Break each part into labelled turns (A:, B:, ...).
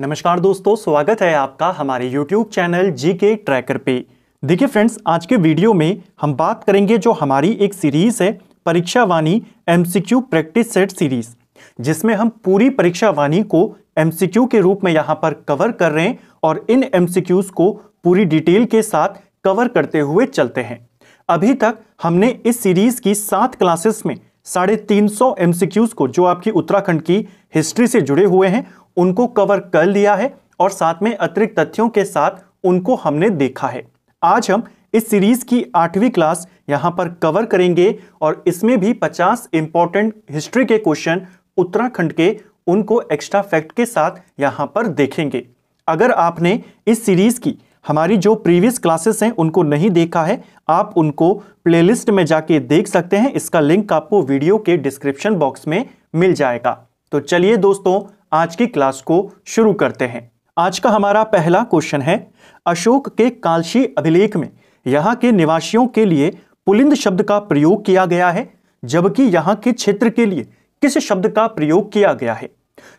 A: नमस्कार दोस्तों स्वागत है आपका हमारे YouTube चैनल जी के ट्रैकर पे देखिए फ्रेंड्स आज के वीडियो में हम बात करेंगे जो हमारी एक सीरीज़ है Pariksha Vani M practice set series जिसमें हम पूरी परीक्षा वाणी को एम के रूप में यहाँ पर कवर कर रहे हैं और इन एम को पूरी डिटेल के साथ कवर करते हुए चलते हैं अभी तक हमने इस सीरीज़ की सात क्लासेस में साढ़े तीन सौ एम को जो आपकी उत्तराखंड की हिस्ट्री से जुड़े हुए हैं उनको कवर कर लिया है और साथ में अतिरिक्त तथ्यों के साथ उनको हमने देखा है आज हम इस सीरीज की आठवीं क्लास यहां पर कवर करेंगे और इसमें भी 50 इंपॉर्टेंट हिस्ट्री के क्वेश्चन उत्तराखंड के उनको एक्स्ट्रा फैक्ट के साथ यहाँ पर देखेंगे अगर आपने इस सीरीज़ की हमारी जो प्रीवियस क्लासेस हैं उनको नहीं देखा है आप उनको प्लेलिस्ट में जाके देख सकते हैं इसका लिंक आपको वीडियो के डिस्क्रिप्शन बॉक्स में मिल जाएगा तो चलिए दोस्तों आज की क्लास को शुरू करते हैं आज का हमारा पहला क्वेश्चन है अशोक के कालशी अभिलेख में यहाँ के निवासियों के लिए पुलिंद शब्द का प्रयोग किया गया है जबकि यहाँ के क्षेत्र के लिए किस शब्द का प्रयोग किया गया है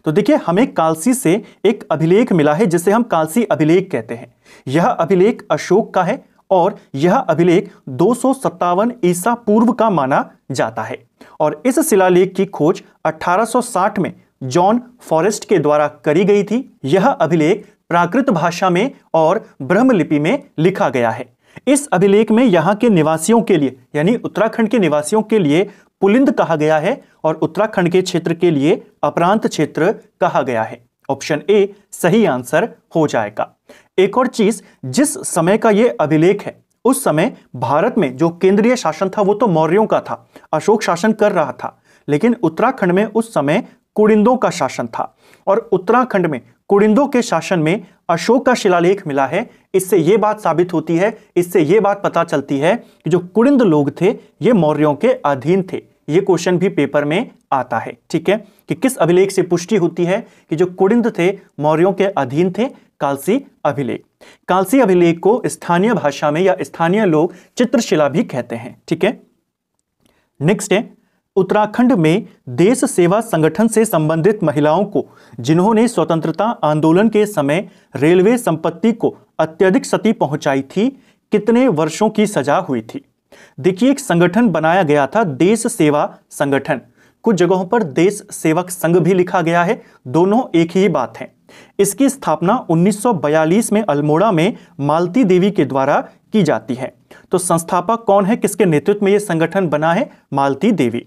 A: तो देखिए हमें कालसी से एक अभिलेख मिला है जिसे हम कालसी अभिलेख कहते हैं यह अभिलेख अशोक का है और यह अभिलेख दो ईसा पूर्व का माना जाता है और इस शिलालेख की खोज 1860 में जॉन फॉरेस्ट के द्वारा करी गई थी यह अभिलेख प्राकृत भाषा में और ब्रह्मलिपि में लिखा गया है इस अभिलेख में यहाँ के निवासियों के लिए यानी उत्तराखंड के निवासियों के लिए पुलिंद कहा गया है और उत्तराखंड के क्षेत्र के लिए अपरांत क्षेत्र कहा गया है ऑप्शन ए सही आंसर हो जाएगा एक और चीज जिस समय का यह अभिलेख है उस समय भारत में जो केंद्रीय शासन था वो तो मौर्यों का था अशोक शासन कर रहा था लेकिन उत्तराखंड में उस समय कुड़िंदों का शासन था और उत्तराखंड में कुड़िंदों के शासन में अशोक का शिलालेख मिला है इससे ये बात साबित होती है इससे ये बात पता चलती है कि जो कुड़िंद लोग थे ये मौर्यों के अधीन थे ये क्वेश्चन भी पेपर में आता है ठीक है कि किस अभिलेख से पुष्टि होती है कि जो कुड़िंद थे मौर्यों के अधीन थे कालसी अभिलेख कालसी अभिलेख को स्थानीय भाषा में या स्थानीय लोग चित्रशिला भी कहते हैं ठीक है नेक्स्ट है उत्तराखंड में देश सेवा संगठन से संबंधित महिलाओं को जिन्होंने स्वतंत्रता आंदोलन के समय रेलवे संपत्ति को अत्यधिक क्षति पहुंचाई थी कितने वर्षों की सजा हुई थी देखिए एक संगठन बनाया गया था देश सेवा संगठन कुछ जगहों पर देश सेवक संघ भी लिखा गया है दोनों एक ही बात है इसकी स्थापना 1942 में अल्मोड़ा में मालती देवी के द्वारा की जाती है तो संस्थापक कौन है किसके नेतृत्व में यह संगठन बना है मालती देवी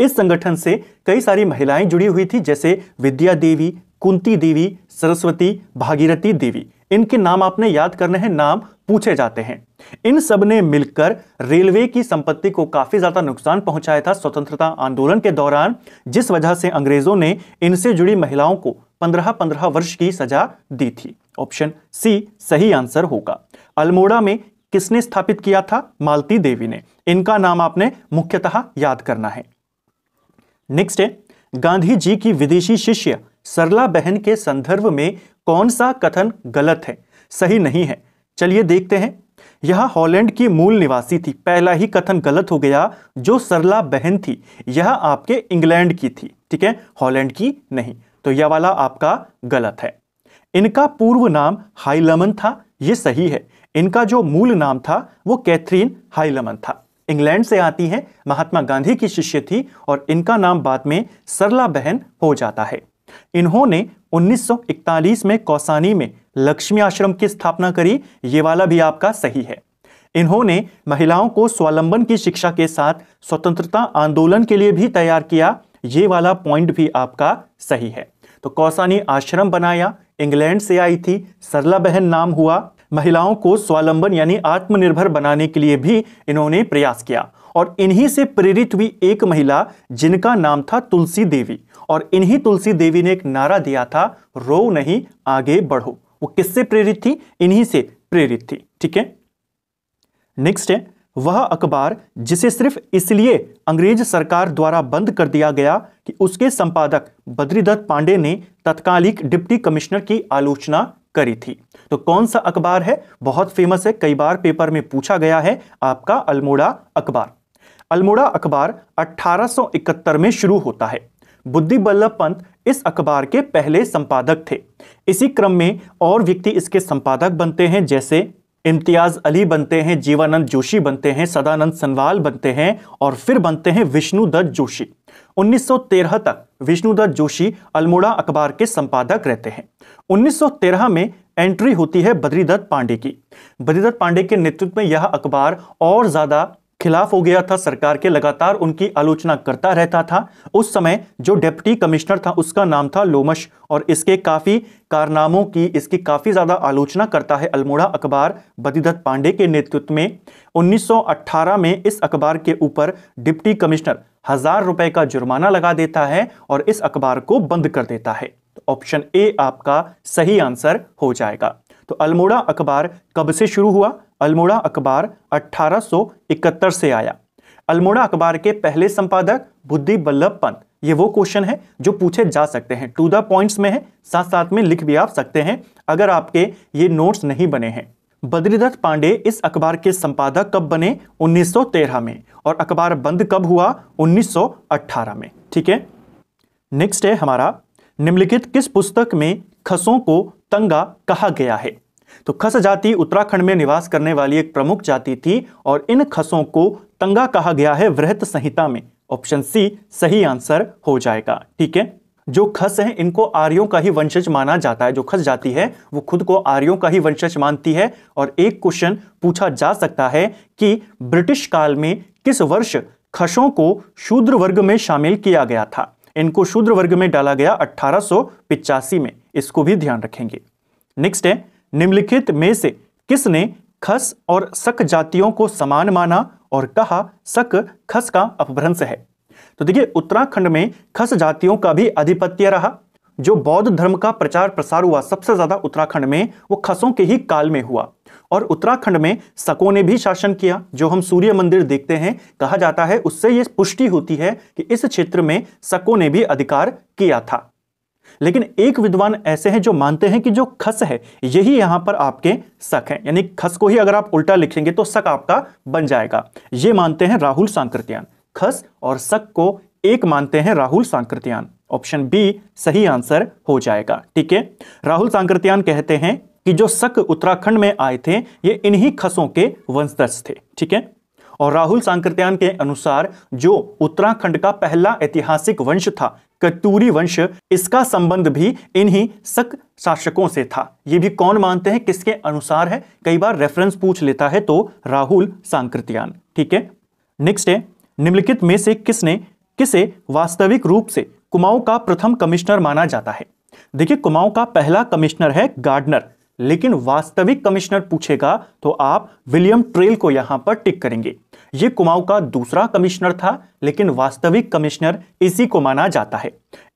A: इस संगठन से कई सारी महिलाएं जुड़ी हुई थी जैसे विद्या देवी कुंती देवी सरस्वती भागीरथी देवी इनके नाम आपने याद करने हैं नाम पूछे जाते हैं इन सब ने मिलकर रेलवे की संपत्ति को काफी ज्यादा नुकसान पहुंचाया था स्वतंत्रता आंदोलन के दौरान जिस वजह से अंग्रेजों ने इनसे जुड़ी महिलाओं को पंद्रह पंद्रह वर्ष की सजा दी थी ऑप्शन सी सही आंसर होगा अल्मोड़ा में किसने स्थापित किया था मालती देवी ने इनका नाम आपने मुख्यतः याद करना है नेक्स्ट है गांधी जी की विदेशी शिष्य सरला बहन के संदर्भ में कौन सा कथन गलत है सही नहीं है चलिए देखते हैं यह हॉलैंड की मूल निवासी थी पहला ही कथन गलत हो गया जो सरला बहन थी यह आपके इंग्लैंड की थी ठीक है हॉलैंड की नहीं तो यह वाला आपका गलत है इनका पूर्व नाम हाइलमन था यह सही है इनका जो मूल नाम था वो कैथरीन हाइलमन था इंग्लैंड से आती हैं महात्मा गांधी की शिष्य थी और इनका नाम बाद में सरला बहन हो जाता है इन्होंने 1941 में कौसानी में लक्ष्मी आश्रम की स्थापना करी ये वाला भी आपका सही है इन्होंने महिलाओं को स्वावलंबन की शिक्षा के साथ स्वतंत्रता आंदोलन के लिए भी तैयार किया ये वाला पॉइंट भी आपका सही है तो कौसानी आश्रम बनाया इंग्लैंड से आई थी सरला बहन नाम हुआ महिलाओं को स्वालंबन यानी आत्मनिर्भर बनाने के लिए भी इन्होंने प्रयास किया और इन्हीं से प्रेरित हुई एक महिला जिनका नाम था तुलसी देवी और इन्हीं तुलसी देवी ने एक नारा दिया था रो नहीं आगे बढ़ो वो किससे प्रेरित थी इन्हीं से प्रेरित थी ठीक है नेक्स्ट है वह अखबार जिसे सिर्फ इसलिए अंग्रेज सरकार द्वारा बंद कर दिया गया कि उसके संपादक बद्रीदत्त पांडे ने तत्कालिक डिप्टी कमिश्नर की आलोचना करी थी तो कौन सा अखबार है बहुत फेमस है कई बार पेपर में पूछा गया है आपका अल्मोड़ा अखबार अल्मोड़ा अखबार 1871 में शुरू होता है बुद्धि बल्लभ पंत इस अखबार के पहले संपादक थे इसी क्रम में और व्यक्ति इसके संपादक बनते हैं जैसे इम्तियाज अली बनते हैं जीवानंद जोशी बनते हैं सदानंद सनवाल बनते हैं और फिर बनते हैं विष्णुदत्त जोशी 1913 तक विष्णुदत्त जोशी अल्मोड़ा अखबार के संपादक रहते हैं 1913 में एंट्री होती है बद्रीदत्त पांडे की बद्रीदत्त पांडे के नेतृत्व में यह अखबार और ज्यादा खिलाफ हो गया था सरकार के लगातार उनकी आलोचना करता रहता था उस समय जो डेप्टी कमिश्नर था उसका नाम था लोमश और इसके काफ़ी कारनामों की इसकी काफ़ी ज़्यादा आलोचना करता है अल्मोड़ा अखबार बदीदत्त पांडे के नेतृत्व में 1918 में इस अखबार के ऊपर डिप्टी कमिश्नर हज़ार रुपए का जुर्माना लगा देता है और इस अखबार को बंद कर देता है तो ऑप्शन ए आपका सही आंसर हो जाएगा तो अल्मोड़ा अखबार कब से शुरू हुआ अल्मोड़ा अखबार 1871 से आया अल्मोड़ा अखबार के पहले संपादक बुद्धि बल्लभ पंत ये वो क्वेश्चन है जो पूछे जा सकते हैं टू द पॉइंट्स में है साथ साथ में लिख भी आप सकते हैं अगर आपके ये नोट्स नहीं बने हैं बद्रीदत्त पांडे इस अखबार के संपादक कब बने 1913 में और अखबार बंद कब हुआ 1918 में ठीक है नेक्स्ट है हमारा निम्नलिखित किस पुस्तक में खसों को तंगा कहा गया है तो खस जाति उत्तराखंड में निवास करने वाली एक प्रमुख जाति थी और इन खसों को तंगा कहा गया है वृहत संहिता में ऑप्शन सी सही आंसर हो जाएगा ठीक है जो खस है इनको आर्यों का ही वंशज माना जाता है जो खस जाति है वो खुद को आर्यों का ही वंशज मानती है और एक क्वेश्चन पूछा जा सकता है कि ब्रिटिश काल में किस वर्ष खसों को शूद्र वर्ग में शामिल किया गया था इनको शूद्र वर्ग में डाला गया अठारह में इसको भी ध्यान रखेंगे नेक्स्ट है निम्नलिखित में से किसने खस और सक जातियों को समान माना और कहा सक खस का अपभ्रंश है तो देखिए उत्तराखंड में खस जातियों का भी आधिपत्य रहा जो बौद्ध धर्म का प्रचार प्रसार हुआ सबसे ज्यादा उत्तराखंड में वो खसों के ही काल में हुआ और उत्तराखंड में सको ने भी शासन किया जो हम सूर्य मंदिर देखते हैं कहा जाता है उससे यह पुष्टि होती है कि इस क्षेत्र में सको ने भी अधिकार किया था लेकिन एक विद्वान ऐसे हैं जो मानते हैं कि जो खस है यही यहां पर आपके सक है यानी खस को ही अगर आप उल्टा लिखेंगे तो सक आपका बन जाएगा यह मानते हैं राहुल सांकृत्यान खस और सक को एक मानते हैं राहुल सांकृत्यान ऑप्शन बी सही आंसर हो जाएगा ठीक है राहुल सांकृत्यान कहते हैं कि जो शक उत्तराखंड में आए थे ये इन्हीं खसों के वंशज थे ठीक है और राहुल सांकृत्यान के अनुसार जो उत्तराखंड का पहला ऐतिहासिक वंश था कत्तूरी वंश इसका संबंध भी इन्हीं शक शासकों से था ये भी कौन मानते हैं किसके अनुसार है कई बार रेफरेंस पूछ लेता है तो राहुल सांकृत्यान ठीक है नेक्स्ट है निम्नलिखित में से किसने किसे वास्तविक रूप से कुमाऊं का प्रथम कमिश्नर माना जाता है देखिए कुमाऊं का पहला कमिश्नर है गार्डनर लेकिन वास्तविक कमिश्नर पूछेगा तो आप विलियम ट्रेल को यहां पर टिक करेंगे ये कुमाऊं का दूसरा कमिश्नर था लेकिन वास्तविक कमिश्नर इसी को माना जाता है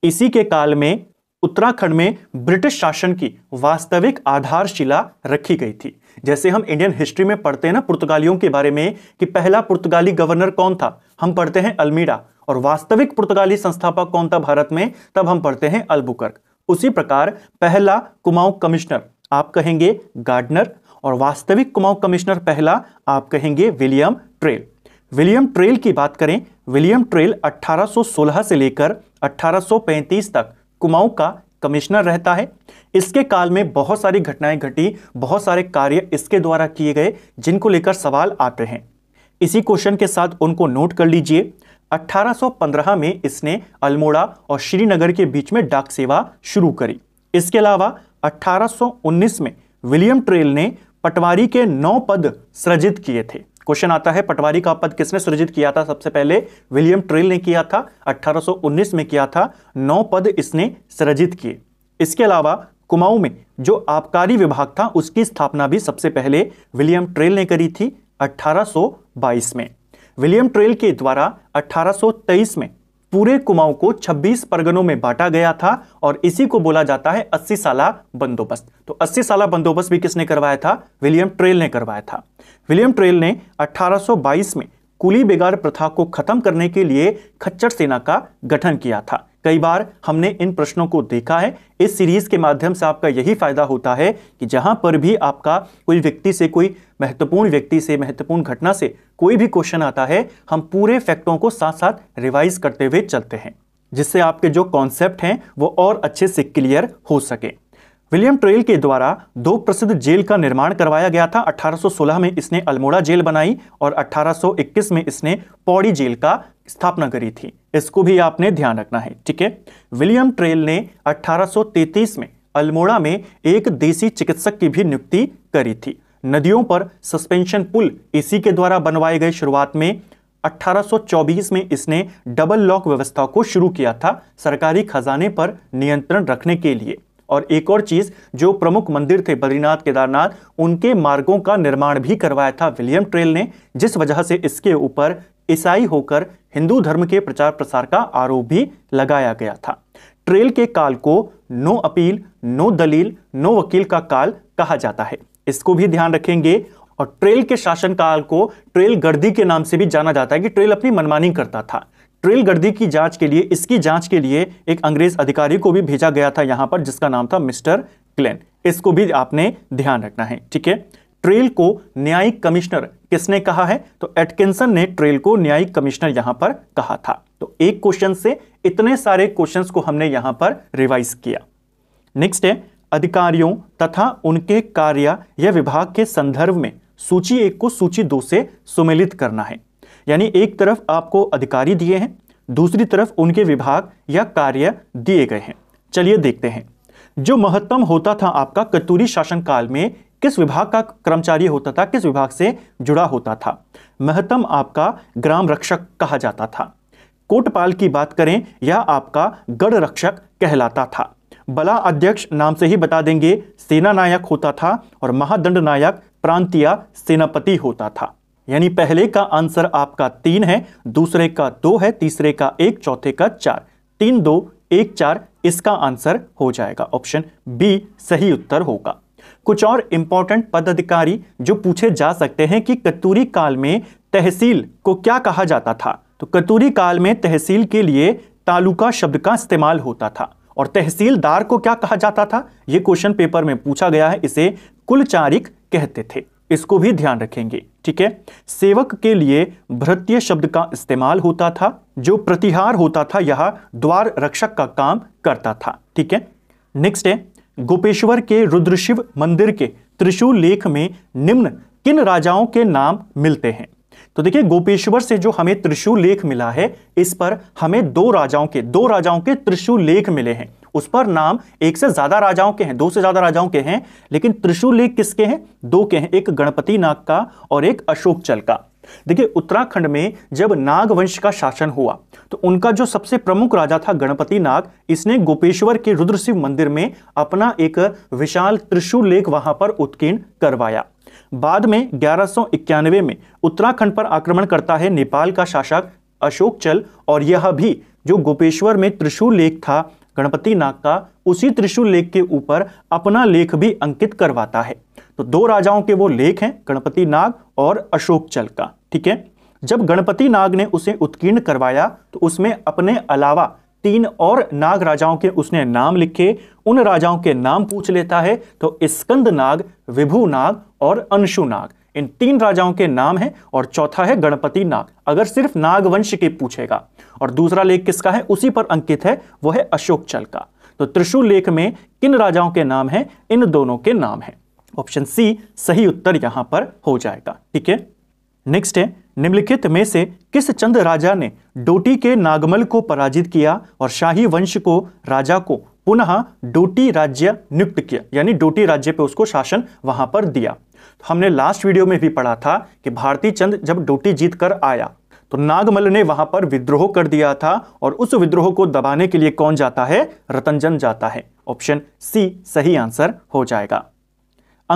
A: इसी के काल में उत्तराखंड में ब्रिटिश शासन की वास्तविक आधारशिला रखी गई थी जैसे हम इंडियन हिस्ट्री में पढ़ते हैं ना पुर्तगालियों के बारे में कि पहला पुर्तगाली गवर्नर कौन था हम पढ़ते हैं अल्मीडा और वास्तविक पुर्तगाली संस्थापक कौन था भारत में तब हम पढ़ते हैं अल्बुकर्क उसी प्रकार पहला कुमाऊं कमिश्नर आप कहेंगे गार्डनर और वास्तविक कुमाऊं कमिश्नर पहला आप कहेंगे विलियम ट्रेल विलियम ट्रेल की बात करें विलियम ट्रेल 1816 से लेकर 1835 तक कुमाऊं का कमिश्नर रहता है इसके काल में बहुत सारी घटनाएं घटी बहुत सारे कार्य इसके द्वारा किए गए जिनको लेकर सवाल आते हैं इसी क्वेश्चन के साथ उनको नोट कर लीजिए 1815 में इसने अल्मोड़ा और श्रीनगर के बीच में डाक सेवा शुरू करी इसके अलावा 1819 में विलियम ट्रेल ने पटवारी के नौ पद सृजित किए थे क्वेश्चन आता है पटवारी का पद किसने सृजित किया था सबसे पहले विलियम ट्रेल ने किया था 1819 में किया था नौ पद इसने सृजित किए इसके अलावा कुमाऊं में जो आबकारी विभाग था उसकी स्थापना भी सबसे पहले विलियम ट्रेल ने करी थी 1822 में विलियम ट्रेल के द्वारा 1823 में पूरे कुमाऊं को 26 परगनों में बांटा गया था और इसी को बोला जाता है 80 साल बंदोबस्त तो 80 साल बंदोबस्त भी किसने करवाया था विलियम ट्रेल ने करवाया था विलियम ट्रेल ने 1822 में कुली बेगार प्रथा को खत्म करने के लिए खच्चर सेना का गठन किया था कई बार हमने इन प्रश्नों को देखा है इस सीरीज़ के माध्यम से आपका यही फ़ायदा होता है कि जहां पर भी आपका कोई व्यक्ति से कोई महत्वपूर्ण व्यक्ति से महत्वपूर्ण घटना से कोई भी क्वेश्चन आता है हम पूरे फैक्टों को साथ साथ रिवाइज करते हुए चलते हैं जिससे आपके जो कॉन्सेप्ट हैं वो और अच्छे से क्लियर हो सके विलियम ट्रेल के द्वारा दो प्रसिद्ध जेल का निर्माण करवाया गया था 1816 में इसने अल्मोड़ा जेल बनाई और 1821 में इसने पौड़ी जेल का स्थापना करी थी इसको भी आपने ध्यान रखना है ठीक है विलियम ट्रेल ने 1833 में अल्मोड़ा में एक देसी चिकित्सक की भी नियुक्ति करी थी नदियों पर सस्पेंशन पुल इसी के द्वारा बनवाए गए शुरुआत में 1824 में इसने डबल लॉक व्यवस्था को शुरू किया था सरकारी खजाने पर नियंत्रण रखने के लिए और एक और चीज जो प्रमुख मंदिर थे बद्रीनाथ केदारनाथ उनके मार्गों का निर्माण भी करवाया था विलियम ट्रेल ने जिस वजह से इसके ऊपर ईसाई होकर हिंदू धर्म के प्रचार प्रसार का आरोप भी लगाया गया था ट्रेल के काल को नो अपील नो दलील नो वकील का काल कहा जाता है इसको भी ध्यान रखेंगे और ट्रेल के शासन काल को ट्रेल गर्दी के नाम से भी जाना जाता है कि ट्रेल अपनी मनमानी करता था ट्रेल गर्दी की जांच के लिए इसकी जांच के लिए एक अंग्रेज अधिकारी को भी भेजा गया था यहां पर जिसका नाम था मिस्टर क्लेन इसको भी आपने ध्यान रखना है ठीक है ट्रेल को न्यायिक कमिश्नर किसने कहा है तो एटकिंसन ने ट्रेल को न्यायिक कमिश्नर यहां पर कहा था तो एक क्वेश्चन से इतने सारे क्वेश्चन को हमने यहां पर रिवाइज किया नेक्स्ट है अधिकारियों तथा उनके कार्य या विभाग के संदर्भ में सूची एक को सूची दो से सुमेलित करना है यानी एक तरफ आपको अधिकारी दिए हैं दूसरी तरफ उनके विभाग या कार्य दिए गए हैं चलिए देखते हैं जो महत्तम होता था आपका कतूरी शासनकाल में किस विभाग का कर्मचारी होता था किस विभाग से जुड़ा होता था महत्तम आपका ग्राम रक्षक कहा जाता था कोटपाल की बात करें यह आपका गढ़ रक्षक कहलाता था बला अध्यक्ष नाम से ही बता देंगे सेना नायक होता था और महादंड नायक प्रांतीय सेनापति होता था यानी पहले का आंसर आपका तीन है दूसरे का दो है तीसरे का एक चौथे का चार तीन दो एक चार इसका आंसर हो जाएगा ऑप्शन बी सही उत्तर होगा कुछ और इंपॉर्टेंट पदाधिकारी जो पूछे जा सकते हैं कि कतूरी काल में तहसील को क्या कहा जाता था तो कतूरी काल में तहसील के लिए तालुका शब्द का इस्तेमाल होता था और तहसीलदार को क्या कहा जाता था यह क्वेश्चन पेपर में पूछा गया है इसे कुलचारिक कहते थे इसको भी ध्यान रखेंगे ठीक है सेवक के लिए भ्रतीय शब्द का इस्तेमाल होता था जो प्रतिहार होता था यह द्वार रक्षक का काम करता था ठीक है नेक्स्ट है गोपेश्वर के रुद्रशिव मंदिर के त्रिशूल लेख में निम्न किन राजाओं के नाम मिलते हैं तो देखिए गोपेश्वर से जो हमें त्रिशूल लेख मिला है इस पर हमें दो राजाओं के दो राजाओं के त्रिशूल लेख मिले हैं उस पर नाम एक से ज्यादा राजाओं के हैं दो से ज्यादा राजाओं के हैं लेकिन त्रिशूल लेख किसके हैं दो के हैं एक गणपति नाग का और एक अशोक चल का देखिए उत्तराखंड में जब नागवंश का शासन हुआ तो उनका जो सबसे प्रमुख राजा था गणपति नाग इसने गोपेश्वर के रुद्रशिव मंदिर में अपना एक विशाल त्रिशूल लेख वहां पर उत्कीर्ण करवाया बाद में ग्यारह में उत्तराखंड पर आक्रमण करता है नेपाल का शासक अशोक चल और यह भी जो गोपेश्वर में त्रिशूल लेख था गणपति नाग का उसी त्रिशूल लेख के ऊपर अपना लेख भी अंकित करवाता है तो दो राजाओं के वो लेख हैं गणपति नाग और अशोक चल का ठीक है जब गणपति नाग ने उसे उत्कीर्ण करवाया तो उसमें अपने अलावा तीन और नाग राजाओं के उसने नाम लिखे उन राजाओं के नाम पूछ लेता है तो स्कंद नाग विभु नाग और अंशु नाग इन तीन राजाओं के नाम हैं और चौथा है गणपति नाग अगर सिर्फ नागवंश के पूछेगा और दूसरा लेख किसका है उसी पर अंकित है वह है अशोक चल का तो त्रिशूल लेख में किन राजाओं के नाम है इन दोनों के नाम है ऑप्शन सी सही उत्तर यहां पर हो जाएगा ठीक है नेक्स्ट है निम्नलिखित में से किस चंद राजा ने डोटी के नागमल को पराजित किया और शाही वंश को राजा को पुनः डोटी राज्य नियुक्त किया यानी डोटी राज्य पे उसको शासन वहां पर दिया तो हमने लास्ट वीडियो में भी पढ़ा था कि भारती चंद जब डोटी जीत कर आया तो नागमल ने वहां पर विद्रोह कर दिया था और उस विद्रोह को दबाने के लिए कौन जाता है रतनजन जाता है ऑप्शन सी सही आंसर हो जाएगा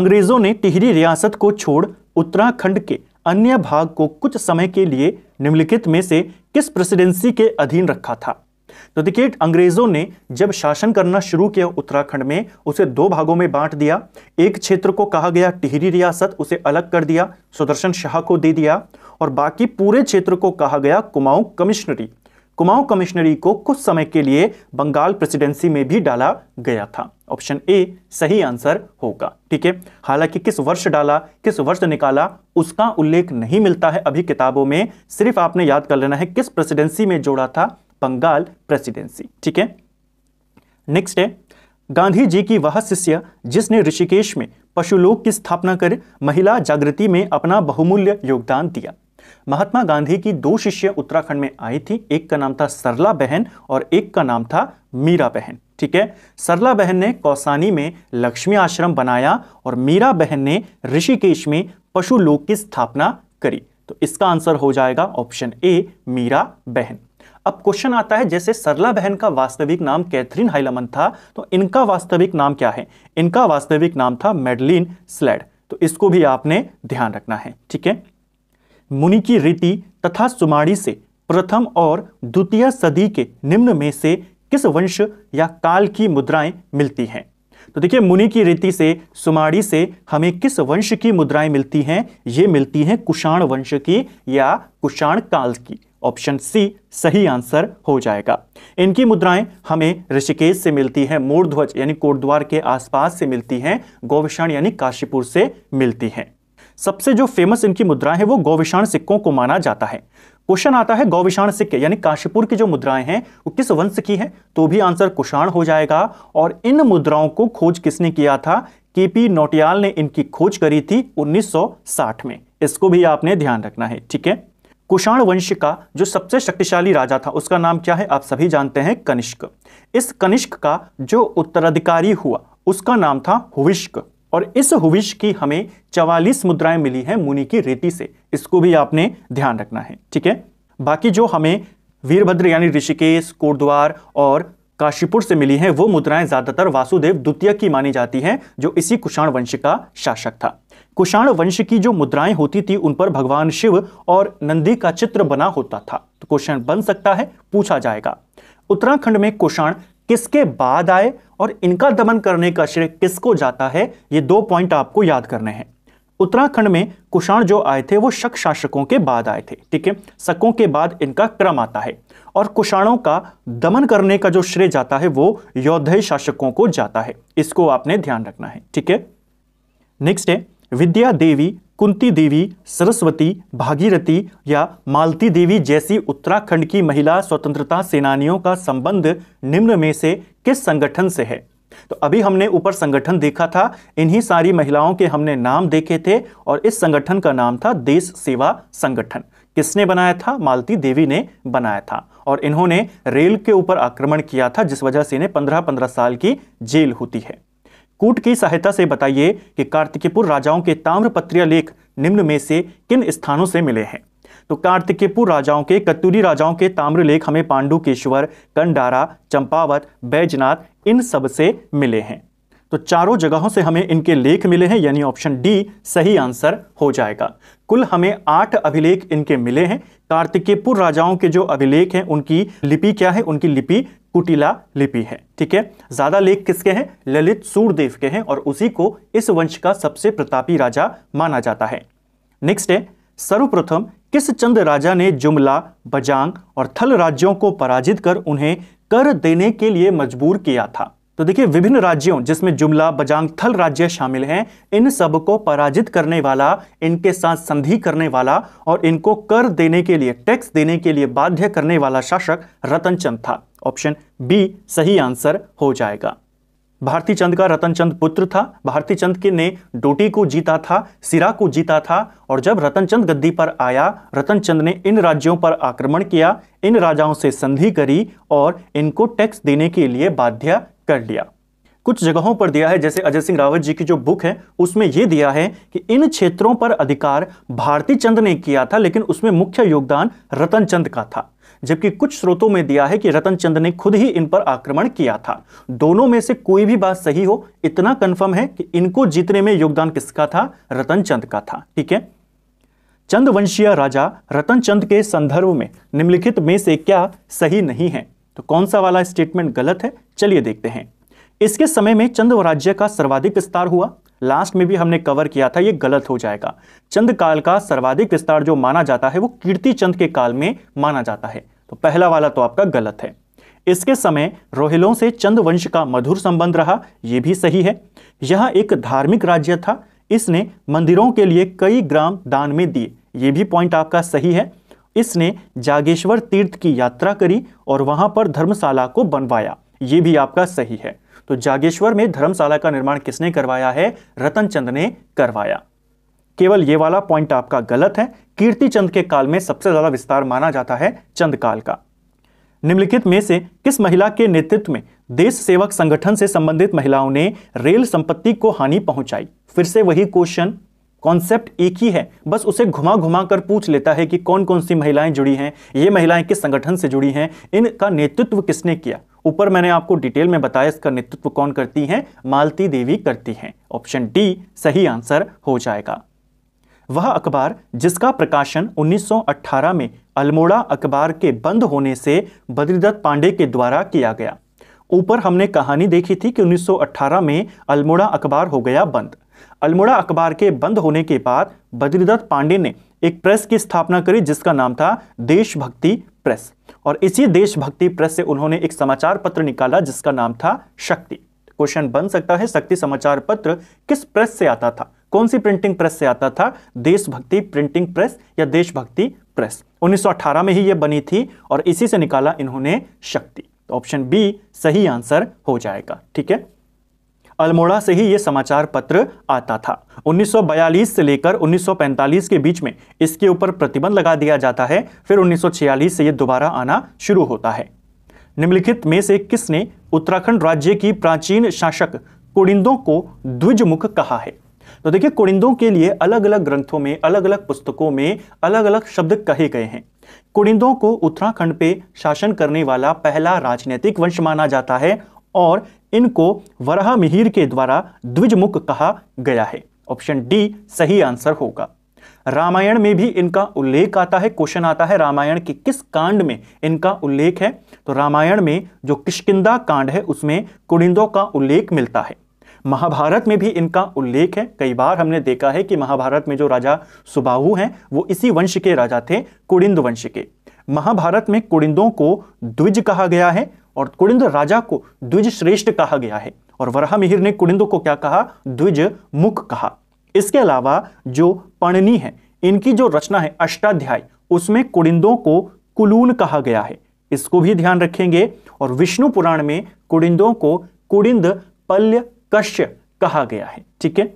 A: अंग्रेजों ने टिहरी रियासत को छोड़ उत्तराखंड के अन्य भाग को कुछ समय के लिए निम्नलिखित में से किस प्रेसिडेंसी के अधीन रखा था तो देखिए अंग्रेजों ने जब शासन करना शुरू किया उत्तराखंड में उसे दो भागों में बांट दिया एक क्षेत्र को कहा गया टिहरी रियासत उसे अलग कर दिया सुदर्शन शाह को दे दिया और बाकी पूरे क्षेत्र को कहा गया कुमाऊं कमिश्नरी कुमाऊं कमिश्नरी को कुछ समय के लिए बंगाल प्रेसिडेंसी में भी डाला गया था ऑप्शन ए सही आंसर होगा ठीक है हालांकि किस वर्ष डाला किस वर्ष निकाला उसका उल्लेख नहीं मिलता है अभी किताबों में सिर्फ आपने याद कर लेना है किस प्रेसिडेंसी में जोड़ा था बंगाल प्रेसिडेंसी ठीक है नेक्स्ट है गांधी जी की वह शिष्य जिसने ऋषिकेश में पशुलोक की स्थापना कर महिला जागृति में अपना बहुमूल्य योगदान दिया महात्मा गांधी की दो शिष्य उत्तराखंड में आई थी एक का नाम था सरला बहन और एक का नाम था मीरा बहन ठीक है सरला बहन ने कौसानी में लक्ष्मी आश्रम बनाया और मीरा बहन ने ऋषिकेश में पशु लोक की स्थापना करी तो इसका आंसर हो जाएगा ऑप्शन ए मीरा बहन अब क्वेश्चन आता है जैसे सरला बहन का वास्तविक नाम कैथरीन हाइलमन था तो इनका वास्तविक नाम क्या है इनका वास्तविक नाम था मेडलिन स्लेड तो इसको भी आपने ध्यान रखना है ठीक है मुनि की रीति तथा सुमाड़ी से प्रथम और द्वितीय सदी के निम्न में से किस वंश या काल की मुद्राएं मिलती हैं तो देखिए मुनि की रीति से सुमाड़ी से हमें किस वंश की मुद्राएं मिलती हैं ये मिलती हैं कुषाण वंश की या कुषाण काल की ऑप्शन सी सही आंसर हो जाएगा इनकी मुद्राएं हमें ऋषिकेश से मिलती हैं मोरध्वज यानी कोटद्वार के आसपास से मिलती हैं गौविषाण यानी काशीपुर से मिलती हैं सबसे जो फेमस इनकी मुद्राएं हैं वो गौविषाण सिक्कों को माना जाता है क्वेश्चन आता है गौविषाण सिक्के यानी काशीपुर की जो मुद्राएं हैं वो किस वंश की हैं तो भी आंसर कुषाण हो जाएगा और इन मुद्राओं को खोज किसने किया था पी नोटियाल ने इनकी खोज करी थी 1960 में इसको भी आपने ध्यान रखना है ठीक है कुषाण वंश का जो सबसे शक्तिशाली राजा था उसका नाम क्या है आप सभी जानते हैं कनिष्क इस कनिष्क का जो उत्तराधिकारी हुआ उसका नाम था हुविष्क और इस हुविश की हमें चवालीस मुद्राएं मिली हैं मुनि की रीति से इसको भी आपने ध्यान रखना है ठीक है बाकी जो हमें वीरभद्र यानी ऋषिकेश कोटद्वार और काशीपुर से मिली हैं वो मुद्राएं ज्यादातर वासुदेव द्वितीय की मानी जाती हैं जो इसी कुषाण वंश का शासक था कुषाण वंश की जो मुद्राएं होती थी उन पर भगवान शिव और नंदी का चित्र बना होता था तो क्वेश्चन बन सकता है पूछा जाएगा उत्तराखंड में कुषाण किसके बाद आए और इनका दमन करने का श्रेय किसको जाता है ये दो पॉइंट आपको याद करने हैं उत्तराखंड में कुषाण जो आए थे वो शक शासकों के बाद आए थे ठीक है शकों के बाद इनका क्रम आता है और कुषाणों का दमन करने का जो श्रेय जाता है वो योद्धय शासकों को जाता है इसको आपने ध्यान रखना है ठीक है नेक्स्ट है विद्या देवी कुंती देवी सरस्वती भागीरथी या मालती देवी जैसी उत्तराखंड की महिला स्वतंत्रता सेनानियों का संबंध निम्न में से किस संगठन से है तो अभी हमने ऊपर संगठन देखा था इन्हीं सारी महिलाओं के हमने नाम देखे थे और इस संगठन का नाम था देश सेवा संगठन किसने बनाया था मालती देवी ने बनाया था और इन्होंने रेल के ऊपर आक्रमण किया था जिस वजह से इन्हें पंद्रह पंद्रह साल की जेल होती है कूट की सहायता से बताइए कि कार्तिकीपुर राजाओं के ताम्रपत्रीय लेख निम्न में से किन स्थानों से मिले हैं तो कार्तिकीपुर राजाओं के कत्तूरी राजाओं के ताम्रलेख हमें पांडु केश्वर कंडारा चंपावत बैजनाथ इन सब से मिले हैं तो चारों जगहों से हमें इनके लेख मिले हैं यानी ऑप्शन डी सही आंसर हो जाएगा कुल हमें आठ अभिलेख इनके मिले हैं कार्तिकेयपुर राजाओं के जो अभिलेख हैं उनकी लिपि क्या है उनकी लिपि कुटिला लिपि है ठीक है ज्यादा लेख किसके हैं ललित सूरदेव के हैं और उसी को इस वंश का सबसे प्रतापी राजा माना जाता है नेक्स्ट है सर्वप्रथम किस चंद राजा ने जुमला बजांग और थल राज्यों को पराजित कर उन्हें कर देने के लिए मजबूर किया था तो देखिए विभिन्न राज्यों जिसमें जुमला बजांगथल राज्य शामिल हैं इन सब को पराजित करने वाला इनके साथ संधि करने वाला और इनको कर देने के लिए टैक्स देने के लिए बाध्य करने वाला शासक रतन चंद था ऑप्शन बी सही आंसर हो जाएगा भारती चंद का रतन चंद पुत्र था भारती चंद के ने डोटी को जीता था सिरा को जीता था और जब रतन चंद गद्दी पर आया रतन चंद ने इन राज्यों पर आक्रमण किया इन राजाओं से संधि करी और इनको टैक्स देने के लिए बाध्य कर लिया कुछ जगहों पर दिया है जैसे अजय सिंह रावत जी की जो बुक है उसमें यह दिया है कि इन क्षेत्रों पर अधिकार भारती चंद ने किया था लेकिन उसमें मुख्य योगदान रतन चंद का था जबकि कुछ स्रोतों में दिया है कि रतन चंद ने खुद ही इन पर आक्रमण किया था दोनों में से कोई भी बात सही हो इतना कंफर्म है कि इनको जीतने में योगदान किसका था रतन चंद का था ठीक है चंद वंशीय राजा रतन चंद के संदर्भ में निम्नलिखित में से क्या सही नहीं है तो कौन सा वाला स्टेटमेंट गलत है चलिए देखते हैं इसके समय में चंद राज्य का सर्वाधिक विस्तार हुआ लास्ट में भी हमने कवर किया था यह गलत हो जाएगा चंद काल का सर्वाधिक विस्तार जो माना जाता है वो कीर्ति चंद के काल में माना जाता है तो पहला वाला तो आपका गलत है इसके समय रोहिलों से चंद वंश का मधुर संबंध रहा यह भी सही है यह एक धार्मिक राज्य था इसने मंदिरों के लिए कई ग्राम दान में दिए यह भी पॉइंट आपका सही है इसने जागेश्वर तीर्थ की यात्रा करी और वहां पर धर्मशाला को बनवाया ये भी आपका सही है तो जागेश्वर में धर्मशाला का निर्माण किसने करवाया है रतन चंद ने करवाया केवल ये वाला पॉइंट आपका गलत है कीर्ति चंद के काल में सबसे ज्यादा विस्तार माना जाता है चंद काल का निम्नलिखित में से किस महिला के नेतृत्व में देश सेवक संगठन से संबंधित महिलाओं ने रेल संपत्ति को हानि पहुंचाई फिर से वही क्वेश्चन कॉन्सेप्ट एक ही है बस उसे घुमा घुमा कर पूछ लेता है कि कौन कौन सी महिलाएं जुड़ी हैं ये महिलाएं किस संगठन से जुड़ी हैं इनका नेतृत्व किसने किया ऊपर मैंने आपको डिटेल में बताया इसका नेतृत्व कौन करती हैं मालती देवी करती हैं ऑप्शन डी सही आंसर हो जाएगा वह अखबार जिसका प्रकाशन 1918 में अल्मोड़ा अखबार के बंद होने से बद्रीदत्त पांडे के द्वारा किया गया ऊपर हमने कहानी देखी थी कि 1918 में अल्मोड़ा अखबार हो गया बंद अल्मोड़ा अखबार के बंद होने के बाद बद्रीदत्त पांडे ने एक प्रेस की स्थापना करी जिसका नाम था देशभक्ति प्रेस और इसी देशभक्ति प्रेस से उन्होंने एक समाचार पत्र निकाला जिसका नाम था शक्ति क्वेश्चन बन सकता है शक्ति समाचार पत्र किस प्रेस से आता था कौन सी प्रिंटिंग प्रेस से आता था देशभक्ति प्रिंटिंग प्रेस या देशभक्ति प्रेस 1918 में ही यह बनी थी और इसी से निकाला इन्होंने शक्ति तो ऑप्शन बी सही आंसर हो जाएगा ठीक है अल्मोड़ा से ही ये समाचार पत्र आता था 1942 से लेकर 1945 के बीच में इसके ऊपर प्रतिबंध लगा दिया जाता है फिर 1946 से ये दोबारा आना शुरू होता है निम्नलिखित में से किसने उत्तराखंड राज्य की प्राचीन शासक कुड़िंदों को द्विजमुख कहा है तो देखिए कुड़िंदों के लिए अलग अलग ग्रंथों में अलग अलग पुस्तकों में अलग अलग शब्द कहे गए हैं कुड़िंदों को उत्तराखंड पे शासन करने वाला पहला राजनीतिक वंश माना जाता है और इनको वराह मिहिर के द्वारा द्विजमुख कहा गया है ऑप्शन डी सही आंसर होगा रामायण में भी इनका उल्लेख आता है क्वेश्चन आता है रामायण के किस कांड में इनका उल्लेख है तो रामायण में जो किश्किंदा कांड है उसमें कुड़िंदों का उल्लेख मिलता है महाभारत में भी इनका उल्लेख है कई बार हमने देखा है कि महाभारत में जो राजा सुबाहु हैं वो इसी वंश के राजा थे कुड़िंद वंश के महाभारत में कुड़िंदों को द्विज कहा गया है और कुड़िंद राजा को द्विज श्रेष्ठ कहा गया है और वराह मिहिर ने कुड़िंदों को क्या कहा द्विज मुख कहा इसके अलावा जो पणनी है इनकी जो रचना है अष्टाध्याय उसमें कुड़िंदों को कुलून कहा गया है इसको भी ध्यान रखेंगे और विष्णु पुराण में कुड़िंदों को कुड़िंद पल्य कश्य कहा गया है ठीक है